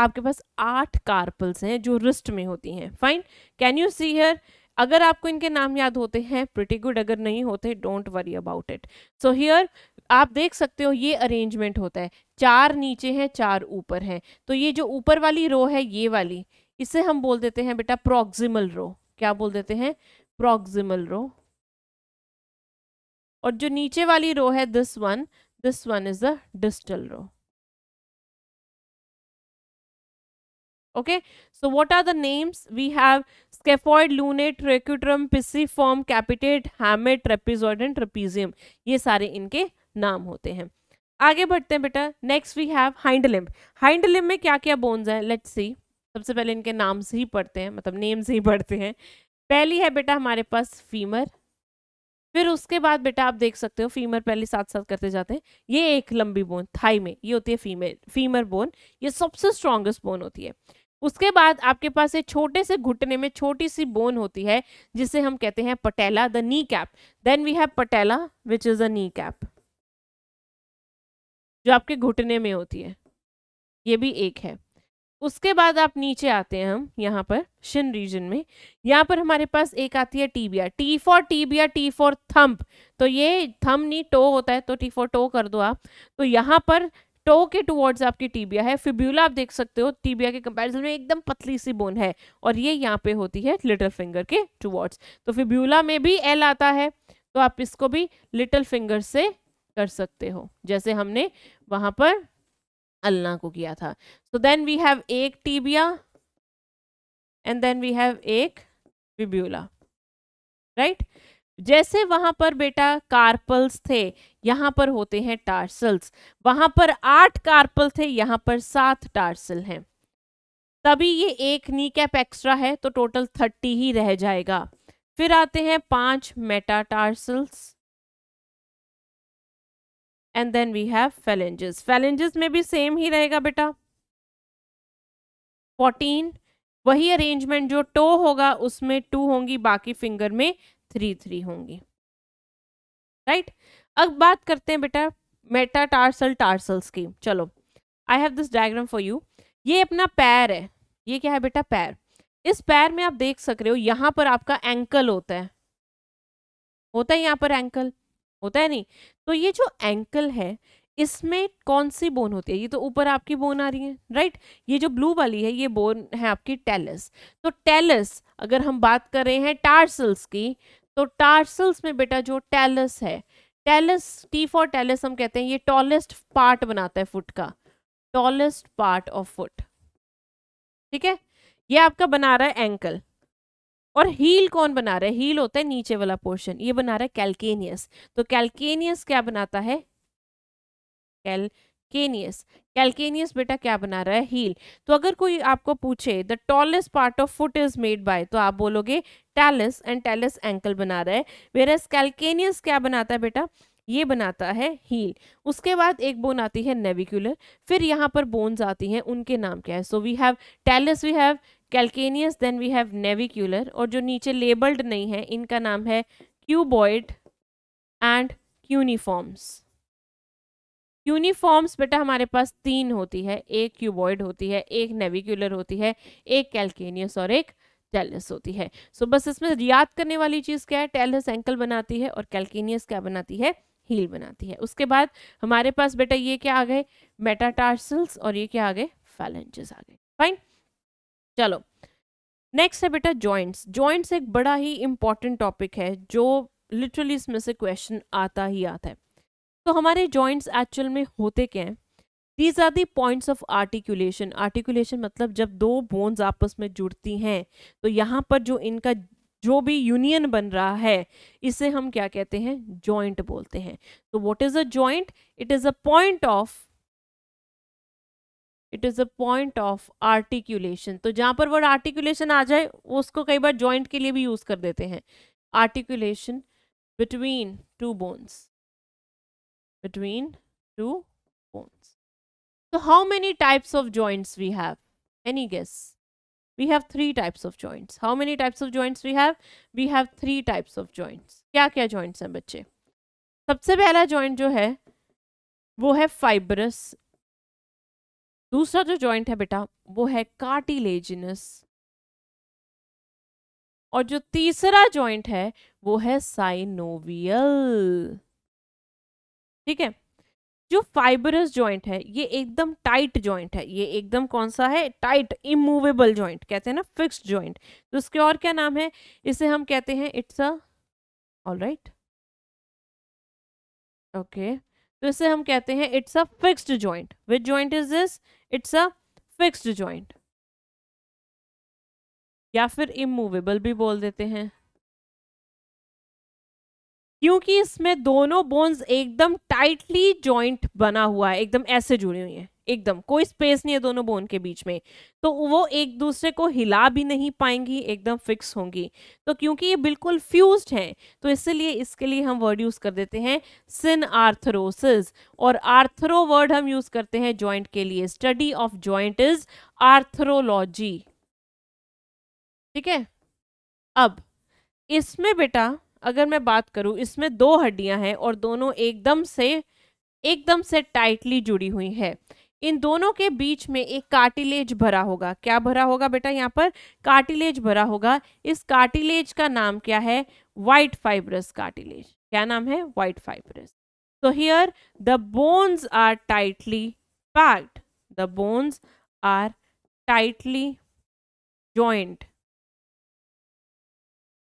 आपके पास आठ कार्पल्स हैं जो रिस्ट में होती हैं fine can you see here अगर आपको इनके नाम याद होते हैं प्रिटी गुड अगर नहीं होते don't worry about it so here आप देख सकते हो ये अरेंजमेंट होता है चार नीचे हैं चार ऊपर हैं तो ये जो ऊपर वाली रो है ये वाली इसे हम बोल देते हैं बेटा प्रोक्सिमल रो क्या बोल देते हैं प्रोक्सिमल रो और जो नीचे वाली रो है this one this one is the distal row okay so what are the names we have scaphoid lunate tracheotrem pisiform capitate hamate trapezoid and trapezium ये सारे इनके नाम होते हैं आगे बढ़ते हैं बेटा next we have hind limb hind limb में क्या क्या बोन्स हैं लेट्स सी सबसे पहले इनके नाम से ही पढ़ते हैं मतलब नेम से ही पढ़ते हैं पहली है बेटा हमारे पास फीमर फिर उसके बाद बेटा आप देख सकते हो फीमर पहले साथ साथ करते जाते हैं ये एक लंबी बोन थाई में ये होती है फीमेल फीमर बोन ये सबसे स्ट्रांगेस्ट बोन होती है उसके बाद आपके पास एक छोटे से घुटने में छोटी सी बोन होती है जिसे हम कहते हैं patella the knee cap then we have patella which is a knee cap जो आपके घुटने में होती है ये भी एक है उसके बाद आप नीचे आते हैं हम यहाँ पर शिन रीजन में यहाँ पर हमारे पास एक आती है tibia T for tibia T for thumb तो ये थम नहीं टो होता है तो टी फॉर टो कर दो आप तो यहाँ पर टो के टूवर्ड्स आपकी टीबिया है फिब्यूला आप देख सकते हो टीबिया के कंपैरिजन में एकदम पतली सी बोन है और ये यहाँ पे होती है लिटिल फिंगर के टूवर्ड्स तो फिब्यूला में भी एल आता है तो आप इसको भी लिटिल फिंगर से कर सकते हो जैसे हमने वहाँ पर अल्लाह को किया था सो देन वी हैव एक tibia and then we have एक विब्यूला राइट जैसे वहां पर बेटा कार्पल्स थे यहां पर होते हैं टार्सल्स वहां पर आठ कार्पल थे यहां पर सात टार्सल हैं तभी ये एक नी कैप एक्स्ट्रा है तो टोटल थर्टी ही रह जाएगा फिर आते हैं पांच metatarsals and then we have phalanges phalanges में भी सेम ही रहेगा बेटा फोर्टीन वही अरेंजमेंट जो टो होगा उसमें टू होंगी बाकी फिंगर में थ्री थ्री होंगी राइट right? अब बात करते हैं बेटा मेटा टार्सल टार्सल्स की चलो I have this diagram for you ये अपना पैर है ये क्या है बेटा पैर इस पैर में आप देख सक रहे हो यहाँ पर आपका एंकल होता है होता है यहाँ पर एंकल होता है नहीं तो ये जो एंकल है इसमें कौन सी बोन होती है ये तो ऊपर आपकी बोन आ रही है राइट ये जो ब्लू वाली है ये बोन है आपकी टेलस तो टेलस अगर हम बात कर रहे हैं टार्सल्स की तो टार्सल्स में बेटा जो टेलस है टेलस टी फॉर टेलस हम कहते हैं ये टॉलेस्ट पार्ट बनाता है फुट का टॉलेस्ट पार्ट ऑफ फुट ठीक है ये आपका बना रहा है एंकल और हील कौन बना रहा है हील होता है नीचे वाला पोर्शन ये बना रहा है कैलकेनियस तो कैलकेनियस क्या बनाता है कैल कैलकेनियस कैलकेनियस बेटा क्या बना रहा है हील तो अगर कोई आपको पूछे the tallest part of foot is made by तो आप बोलोगे टैलिस एंड टैलिस एंकल बना रहा है वेरस कैलकेनियस क्या बनाता है बेटा ये बनाता है हील उसके बाद एक बोन आती है नेविकुलर फिर यहाँ पर बोन्स आती हैं उनके नाम क्या है so we have talus we have calcaneus then we have navicular और जो नीचे लेबल्ड नहीं है इनका नाम है क्यूबॉइड एंड क्यूनिफॉर्म्स क्यूनिफॉर्म्स बेटा हमारे पास तीन होती है एक क्यूबॉइड होती है एक नेविक्यूलर होती है एक कैल्केनियस और एक टेलस होती है सो so, बस इसमें याद करने वाली चीज़ क्या है टेलस एंकल बनाती है और कैल्केनियस क्या बनाती है हील बनाती है उसके बाद हमारे पास बेटा ये क्या आ गए मेटाटार्सल्स और ये क्या आ गए फैलेंजेस आ गए फाइन चलो नेक्स्ट है बेटा जॉइंट्स जॉइंट्स एक बड़ा ही इम्पॉर्टेंट टॉपिक है जो लिटरली इसमें से क्वेश्चन आता ही आता है तो हमारे जॉइंट्स एक्चुअल में होते क्या हैं these are the points of articulation articulation मतलब जब दो बोन्स आपस में जुड़ती हैं तो यहाँ पर जो इनका जो भी यूनियन बन रहा है इसे हम क्या कहते हैं जॉइंट बोलते हैं तो what is a joint it is a point of it is a point of articulation तो जहाँ पर वर्ड आर्टिकुलेशन आ जाए उसको कई बार जॉइंट के लिए भी यूज़ कर देते हैं articulation between two bones between two bones तो how many types of joints we have any guess we have three types of joints how many types of joints we have we have three types of joints क्या क्या joints हैं बच्चे सबसे पहला joint जो है वो है फाइबरस दूसरा जो जॉइंट है बेटा वो है कार्टिलेजिनस और जो तीसरा जॉइंट है वो है साइनोवियल ठीक है जो फाइबरस जॉइंट है ये एकदम टाइट जॉइंट है ये एकदम कौन सा है टाइट इमूवेबल जॉइंट कहते हैं ना फिक्स्ड जॉइंट तो उसके और क्या नाम है इसे हम कहते हैं it's a all right okay तो इसे हम कहते हैं it's a fixed joint which joint is this it's a fixed joint या फिर इमूवेबल भी बोल देते हैं क्योंकि इसमें दोनों बोन्स एकदम टाइटली जॉइंट बना हुआ है एकदम ऐसे जुड़ी हुई है एकदम कोई स्पेस नहीं है दोनों बोन के बीच में तो वो एक दूसरे को हिला भी नहीं पाएंगी एकदम फिक्स होंगी तो क्योंकि ये बिल्कुल फ्यूज हैं तो इसलिए इसके लिए हम वर्ड यूज़ कर देते हैं सिन आर्थरोसिस और आर्थरो वर्ड हम यूज़ करते हैं जॉइंट के लिए study of joint is arthrology ठीक है अब इसमें बेटा अगर मैं बात करूँ इसमें दो हड्डियाँ हैं और दोनों एकदम से एकदम से टाइटली जुड़ी हुई है इन दोनों के बीच में एक कार्टिलेज भरा होगा क्या भरा होगा बेटा यहाँ पर कार्टिलेज भरा होगा इस कार्टिलेज का नाम क्या है वाइट फाइबरस कार्टिलेज क्या नाम है वाइट फाइबरस तो here the bones are tightly packed the bones are tightly joint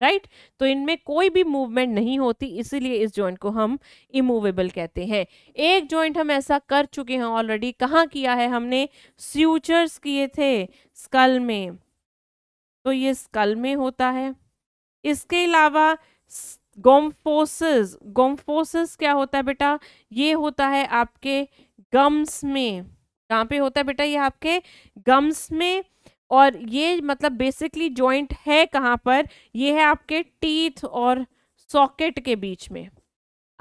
right right? तो इनमें कोई भी मूवमेंट नहीं होती इसीलिए इस जॉइंट को हम इमूवेबल कहते हैं एक जॉइंट हम ऐसा कर चुके हैं ऑलरेडी कहाँ किया है हमने स्यूचर्स किए थे स्कल में तो ये स्कल में होता है इसके अलावा गोम्फोसिस गोम्फोसिस क्या होता है बेटा ये होता है आपके गम्स में कहाँ पे होता है बेटा ये आपके गम्स में और ये मतलब बेसिकली जॉइंट है कहाँ पर ये है आपके टीथ और सॉकेट के बीच में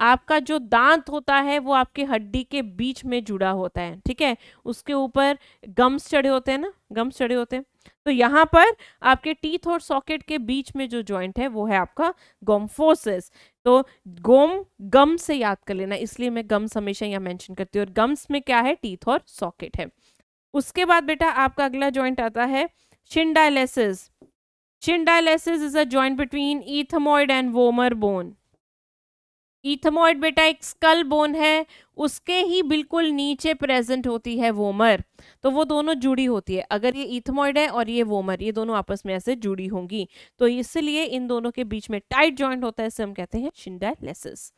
आपका जो दांत होता है वो आपके हड्डी के बीच में जुड़ा होता है ठीक है उसके ऊपर गम्स चढ़े होते हैं ना गम्स चढ़े होते हैं तो यहाँ पर आपके टीथ और सॉकेट के बीच में जो जॉइंट है वो है आपका गोम्फोसिस तो गोम गम से याद कर लेना इसलिए मैं गम्स हमेशा यहाँ मेंशन करती हूँ और गम्स में क्या है टीथ और सॉकेट है उसके बाद बेटा आपका अगला जॉइंट आता है schindylesis schindylesis is a joint between ethmoid and vomer bone ethmoid बेटा एक स्कल बोन है उसके ही बिल्कुल नीचे प्रेजेंट होती है वोमर तो वो दोनों जुड़ी होती है अगर ये ईथमोइड है और ये वोमर ये दोनों आपस में ऐसे जुड़ी होंगी तो इसलिए इन दोनों के बीच में टाइट जॉइंट होता है इसे हम कहते हैं शिंडालेसिस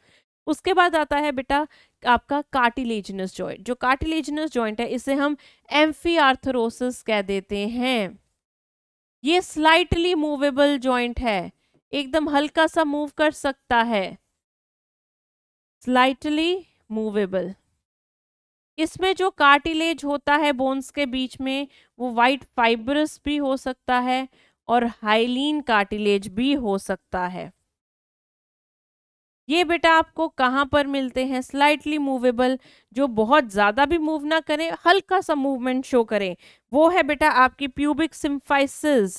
उसके बाद आता है बेटा आपका कार्टिलेजनस जॉइंट जो कार्टिलेजनस जॉइंट है इसे हम एम्फी आर्थरोसिस कह देते हैं ये स्लाइटली मूवेबल जॉइंट है एकदम हल्का सा मूव कर सकता है स्लाइटली मूवेबल इसमें जो कार्टिलेज होता है बोन्स के बीच में वो वाइट फाइब्रस भी हो सकता है और हाइलिन कार्टिलेज भी हो सकता है ये बेटा आपको कहाँ पर मिलते हैं स्लाइटली मूवेबल जो बहुत ज़्यादा भी मूव ना करें हल्का सा मूवमेंट शो करें वो है बेटा आपकी pubic symphysis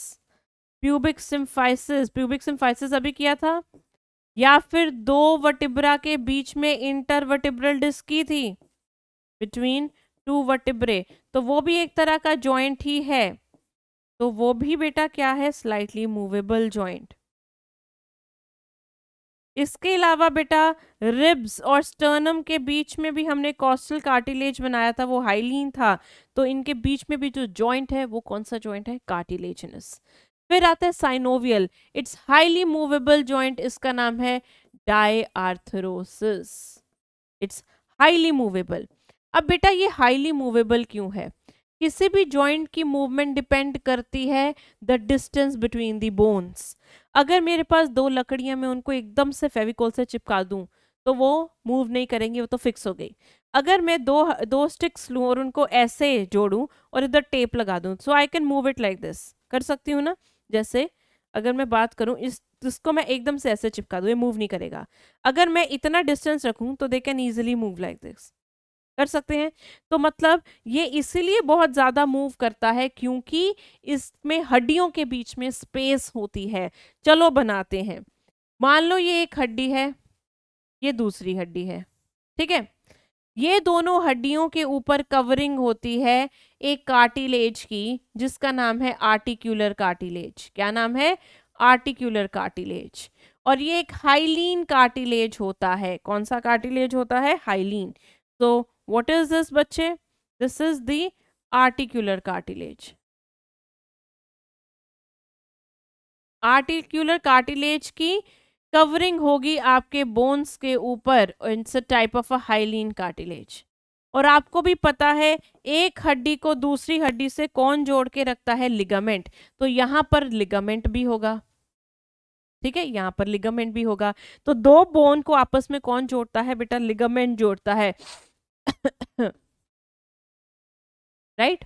pubic symphysis pubic symphysis अभी किया था या फिर दो वटिब्रा के बीच में इंटर वटिब्रल डिस्क की थी बिटवीन टू वटिब्रे तो वो भी एक तरह का जॉइंट ही है तो वो भी बेटा क्या है स्लाइटली मूवेबल जॉइंट इसके अलावा बेटा रिब्स और स्टर्नम के बीच में भी हमने कॉस्टल कार्टिलेज बनाया था वो हाइलिन था तो इनके बीच में भी जो जॉइंट है वो कौन सा जॉइंट है कार्टिलेजनस फिर आता है synovial it's highly movable joint इसका नाम है डायआर्थरोसिस इट्स हाईली मूवेबल अब बेटा ये हाईली मूवेबल क्यों है किसी भी जॉइंट की मूवमेंट डिपेंड करती है the distance between the bones अगर मेरे पास दो लकड़ियाँ मैं उनको एकदम से फेविकोल से चिपका दूँ तो वो मूव नहीं करेंगी वो तो फिक्स हो गई अगर मैं दो दो स्टिक्स लूँ और उनको ऐसे जोड़ूँ और इधर टेप लगा दूँ so I can move it like this कर सकती हूँ ना जैसे अगर मैं बात करूँ इस इसको मैं एकदम से ऐसे चिपका दूँ ये मूव नहीं करेगा अगर मैं इतना डिस्टेंस रखूँ तो they can easily move like this कर सकते हैं तो मतलब ये इसीलिए बहुत ज़्यादा मूव करता है क्योंकि इसमें हड्डियों के बीच में स्पेस होती है चलो बनाते हैं मान लो ये एक हड्डी है ये दूसरी हड्डी है ठीक है ये दोनों हड्डियों के ऊपर कवरिंग होती है एक कार्टिलेज की जिसका नाम है आर्टिक्यूलर कार्टिलेज क्या नाम है आर्टिक्यूलर कार्टिलेज और ये एक हाइलीन कार्टिलेज होता है कौन सा कार्टिलेज होता है हाइलीन तो वॉट इज दिस बच्चे this is the articular cartilage articular cartilage की कवरिंग होगी आपके बोन्स के ऊपर it's a type of a hyaline cartilage और आपको भी पता है एक हड्डी को दूसरी हड्डी से कौन जोड़ के रखता है लिगामेंट तो यहाँ पर लिगामेंट भी होगा ठीक है यहाँ पर लिगामेंट भी होगा तो दो बोन को आपस में कौन जोड़ता है बेटा लिगामेंट जोड़ता है राइट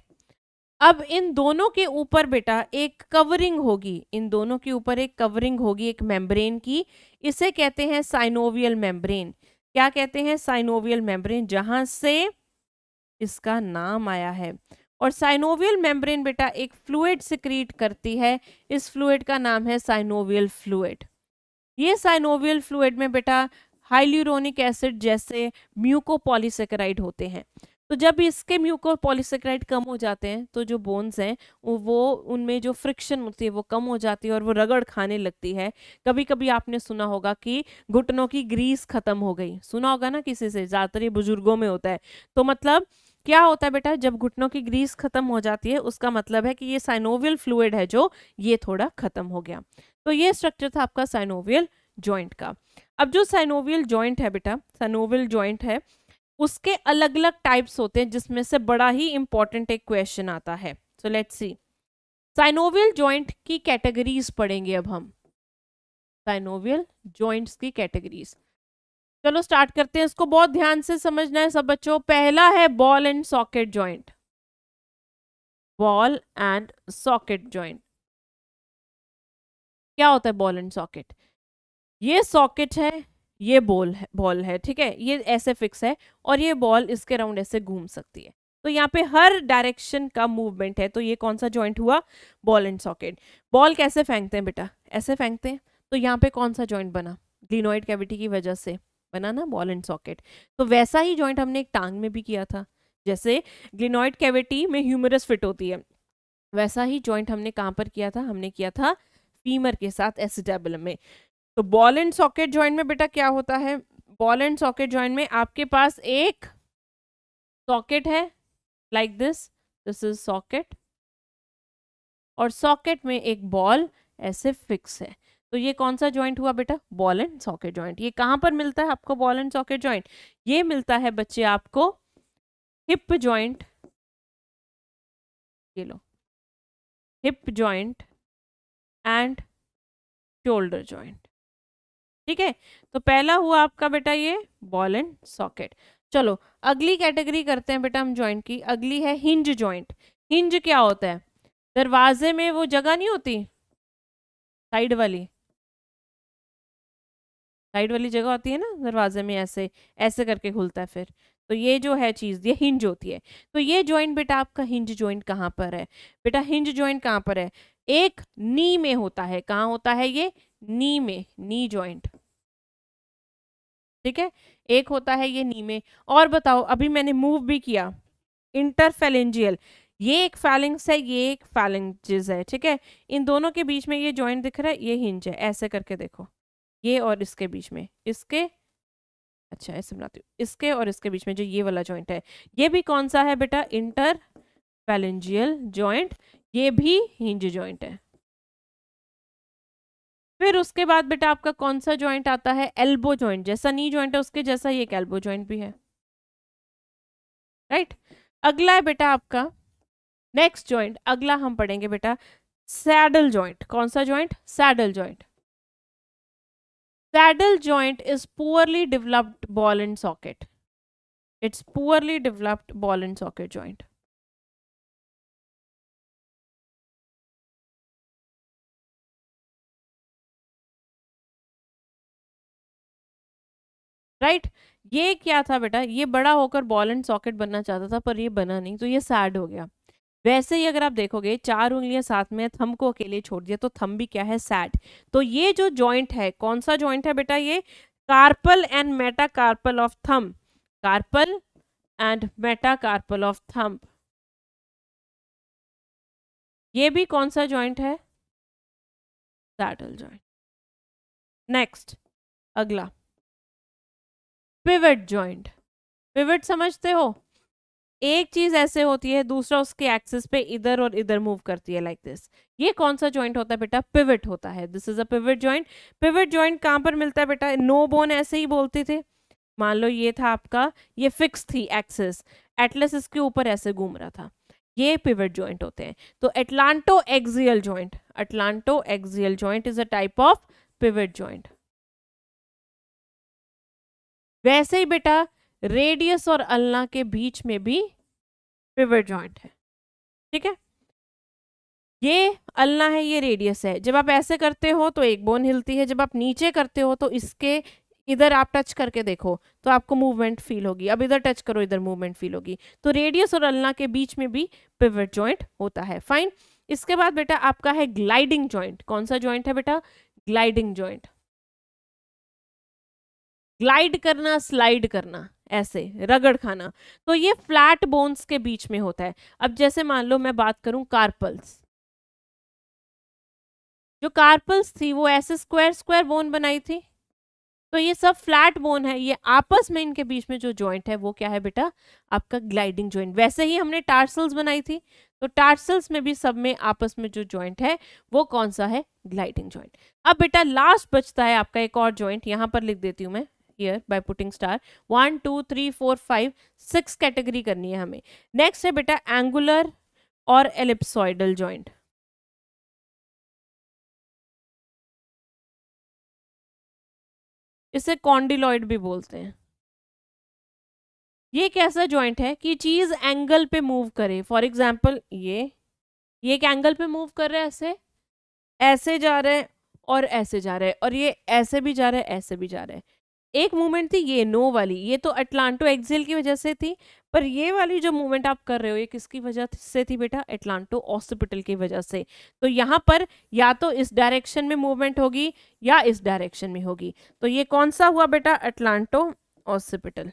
अब इन दोनों के ऊपर बेटा एक कवरिंग होगी इन दोनों के ऊपर एक कवरिंग होगी एक मेम्ब्रेन की इसे कहते हैं साइनोवियल मेम्ब्रेन क्या कहते हैं साइनोवियल मेम्ब्रेन जहां से इसका नाम आया है और साइनोवियल मेम्ब्रेन बेटा एक फ्लूड सिक्रीट करती है इस फ्लूड का नाम है साइनोवियल फ्लूड ये साइनोवियल फ्लूड में बेटा हाइल्यूरोनिक एसिड जैसे म्यूकोपॉलीसेकेराइड होते हैं तो जब इसके म्यूकोपॉलीसेकेराइड कम हो जाते हैं तो जो बोन्स हैं वो उनमें जो फ्रिक्शन होती है वो कम हो जाती है और वो रगड़ खाने लगती है कभी कभी आपने सुना होगा कि घुटनों की ग्रीस खत्म हो गई सुना होगा ना किसी से ज़्यादातर ये बुजुर्गों में होता है तो मतलब क्या होता है बेटा जब घुटनों की ग्रीस खत्म हो जाती है उसका मतलब है कि ये साइनोवियल फ्लूड है जो ये थोड़ा खत्म हो गया तो ये स्ट्रक्चर था आपका साइनोवियल ज्वाइंट का अब जो साइनोवियल जॉइंट है बेटा साइनोवियल जॉइंट है उसके अलग अलग टाइप्स होते हैं जिसमें से बड़ा ही इंपॉर्टेंट एक क्वेश्चन आता है so let's see synovial joint की कैटेगरीज पढ़ेंगे अब हम साइनोवियल जॉइंट्स की कैटेगरीज चलो स्टार्ट करते हैं इसको बहुत ध्यान से समझना है सब बच्चों पहला है ball and socket joint ball and socket joint क्या होता है बॉल एंड सॉकेट ये सॉकेट है ये बॉल है बॉल है ठीक है ये ऐसे फिक्स है और ये बॉल इसके राउंड ऐसे घूम सकती है तो यहाँ पे हर डायरेक्शन का मूवमेंट है तो ये कौन सा जॉइंट हुआ बॉल एंड सॉकेट बॉल कैसे फेंकते हैं बेटा ऐसे फेंकते हैं तो यहाँ पे कौन सा जॉइंट बना ग्लिनोइड कैविटी की वजह से बना ना बॉल एंड सॉकेट तो वैसा ही जॉइंट हमने एक टांग में भी किया था जैसे ग्लिनोइड कैविटी में ह्यूमरस फिट होती है वैसा ही जॉइंट हमने कहाँ पर किया था हमने किया था फीमर के साथ एसिडेबल में तो बॉल एंड सॉकेट ज्वाइंट में बेटा क्या होता है बॉल एंड सॉकेट ज्वाइंट में आपके पास एक सॉकेट है like this this is socket और सॉकेट में एक बॉल ऐसे फिक्स है तो ये कौन सा ज्वाइंट हुआ बेटा बॉल एंड सॉकेट ज्वाइंट ये कहां पर मिलता है आपको बॉल एंड सॉकेट ज्वाइंट ये मिलता है बच्चे आपको हिप ज्वाइंट ये लो hip joint and shoulder joint ठीक है तो पहला हुआ आपका बेटा ये बॉल एंड सॉकेट चलो अगली कैटेगरी करते हैं बेटा हम जॉइंट की अगली है हिंज जॉइंट हिंज क्या होता है दरवाजे में वो जगह नहीं होती साइड वाली साइड वाली जगह होती है ना दरवाजे में ऐसे ऐसे करके खुलता है फिर तो ये जो है चीज़ ये हिंज होती है तो ये जॉइंट बेटा आपका हिंज जॉइंट कहाँ पर है बेटा हिंज जॉइंट कहाँ पर है एक नी में होता है कहाँ होता है ये नी में नी जॉइंट ठीक है एक होता है ये नी में और बताओ अभी मैंने मूव भी किया इंटरफेलेंजियल ये एक फैलिंग्स है ये एक फैलेंजेस है ठीक है इन दोनों के बीच में ये जॉइंट दिख रहा है ये हिंज है ऐसे करके देखो ये और इसके बीच में इसके अच्छा ऐसे बनाती हूँ इसके और इसके बीच में जो ये वाला जॉइंट है ये भी कौन सा है बेटा इंटर फैलेंजियल जॉइंट ये भी हिंज जॉइंट है फिर उसके बाद बेटा आपका कौन सा ज्वाइंट आता है एल्बो ज्वाइंट जैसा नी ज्वाइंट है उसके जैसा ही एक एल्बो ज्वाइंट भी है राइट right? अगला है बेटा आपका नेक्स्ट ज्वाइंट अगला हम पढ़ेंगे बेटा सैडल ज्वाइंट कौन सा joint saddle joint saddle joint is poorly developed ball and socket it's poorly developed ball and socket joint right ये क्या था बेटा ये बड़ा होकर बॉल एंड सॉकेट बनना चाहता था पर ये बना नहीं तो ये सैड हो गया वैसे ही अगर आप देखोगे चार उंगलियां साथ में थम को अकेले छोड़ दिया तो थम भी क्या है सैड तो ये जो जॉइंट है कौन सा जॉइंट है बेटा ये carpal and metacarpal of thumb carpal and metacarpal of thumb ये भी कौन सा जॉइंट है सैडल जॉइंट नेक्स्ट अगला पिवट जॉइंट पिवट समझते हो एक चीज ऐसे होती है दूसरा उसके एक्सिस पे इधर और इधर मूव करती है लाइक like दिस ये कौन सा जॉइंट होता है बेटा पिवट होता है this is a pivot joint pivot joint कहाँ पर मिलता है बेटा नो बोन ऐसे ही बोलते थे मान लो ये था आपका ये फिक्स थी एक्सिस एटलस इसके ऊपर ऐसे घूम रहा था ये पिवट जॉइंट होते हैं तो atlanto axial joint atlanto axial joint is a type of pivot joint वैसे ही बेटा रेडियस और अल्ना के बीच में भी पिवट जॉइंट है ठीक है ये अल्ना है ये रेडियस है जब आप ऐसे करते हो तो एक बोन हिलती है जब आप नीचे करते हो तो इसके इधर आप टच करके देखो तो आपको मूवमेंट फील होगी अब इधर टच करो इधर मूवमेंट फील होगी तो रेडियस और अल्ना के बीच में भी पिवट जॉइंट होता है फाइन इसके बाद बेटा आपका है ग्लाइडिंग जॉइंट कौन सा जॉइंट है बेटा ग्लाइडिंग जॉइंट ग्लाइड करना स्लाइड करना ऐसे रगड़ खाना तो ये फ्लैट बोन्स के बीच में होता है अब जैसे मान लो मैं बात करूं कार्पल्स जो कार्पल्स थी वो ऐसे स्क्वायर स्क्वायर बोन बनाई थी तो ये सब फ्लैट बोन है ये आपस में इनके बीच में जो जॉइंट है वो क्या है बेटा आपका ग्लाइडिंग जॉइंट वैसे ही हमने टार्सल्स बनाई थी तो टार्सल्स में भी सब में आपस में जो जॉइंट है वो कौन सा है ग्लाइडिंग जॉइंट अब बेटा लास्ट बचता है आपका एक और जॉइंट यहां पर लिख देती हूँ मैं here by putting star one two three four five six category करनी है हमें नेक्स्ट है बेटा एंगुलर और एलिप्सॉइडल जॉइंट इसे कॉन्डिलॉइड भी बोलते हैं ये कैसा जॉइंट है कि चीज एंगल पे मूव करे फॉर एग्जाम्पल ये ये एक एंगल पे मूव कर रहे हैं ऐसे ऐसे जा रहे हैं और ऐसे जा रहे हैं और ये ऐसे भी जा रहे हैं ऐसे भी जा रहे हैं एक मूवमेंट थी ये नो वाली ये तो अटलांटो एक्सेल की वजह से थी पर ये वाली जो मूवमेंट आप कर रहे हो ये किसकी वजह से थी बेटा एटलांटो हॉस्पिटल की वजह से तो यहाँ पर या तो इस डायरेक्शन में मूवमेंट होगी या इस डायरेक्शन में होगी तो ये कौन सा हुआ बेटा atlanto occipital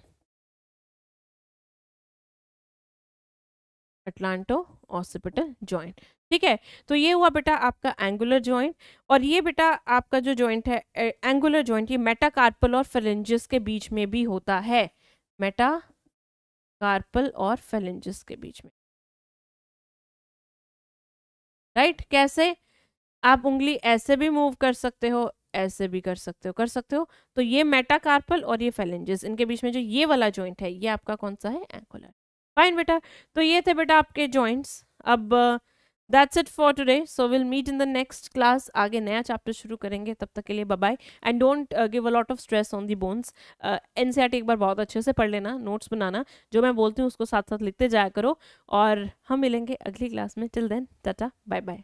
atlanto occipital joint ठीक है तो ये हुआ बेटा आपका एंगुलर जॉइंट और ये बेटा आपका जो जॉइंट है एंगुलर जॉइंट ये मेटाकार्पल और फेलेंजिस के बीच में भी होता है मेटा कार्पल और फेलेंजिस के बीच में राइट right? कैसे आप उंगली ऐसे भी मूव कर सकते हो ऐसे भी कर सकते हो कर सकते हो तो ये मेटाकार्पल और ये फेलेंजिस इनके बीच में जो ये वाला जॉइंट है ये आपका कौन सा है एंकुलर फाइन बेटा तो ये थे बेटा आपके जॉइंट्स अब uh, that's it for today so will meet in the next class आगे नया चैप्टर शुरू करेंगे तब तक के लिए bye and don't give a lot of stress on the bones N C R T एक बार बहुत अच्छे से पढ़ लेना नोट्स बनाना जो मैं बोलती हूँ उसको साथ साथ लिखते जाया करो और हम मिलेंगे अगली क्लास में टिल देन टाटा बाय बाय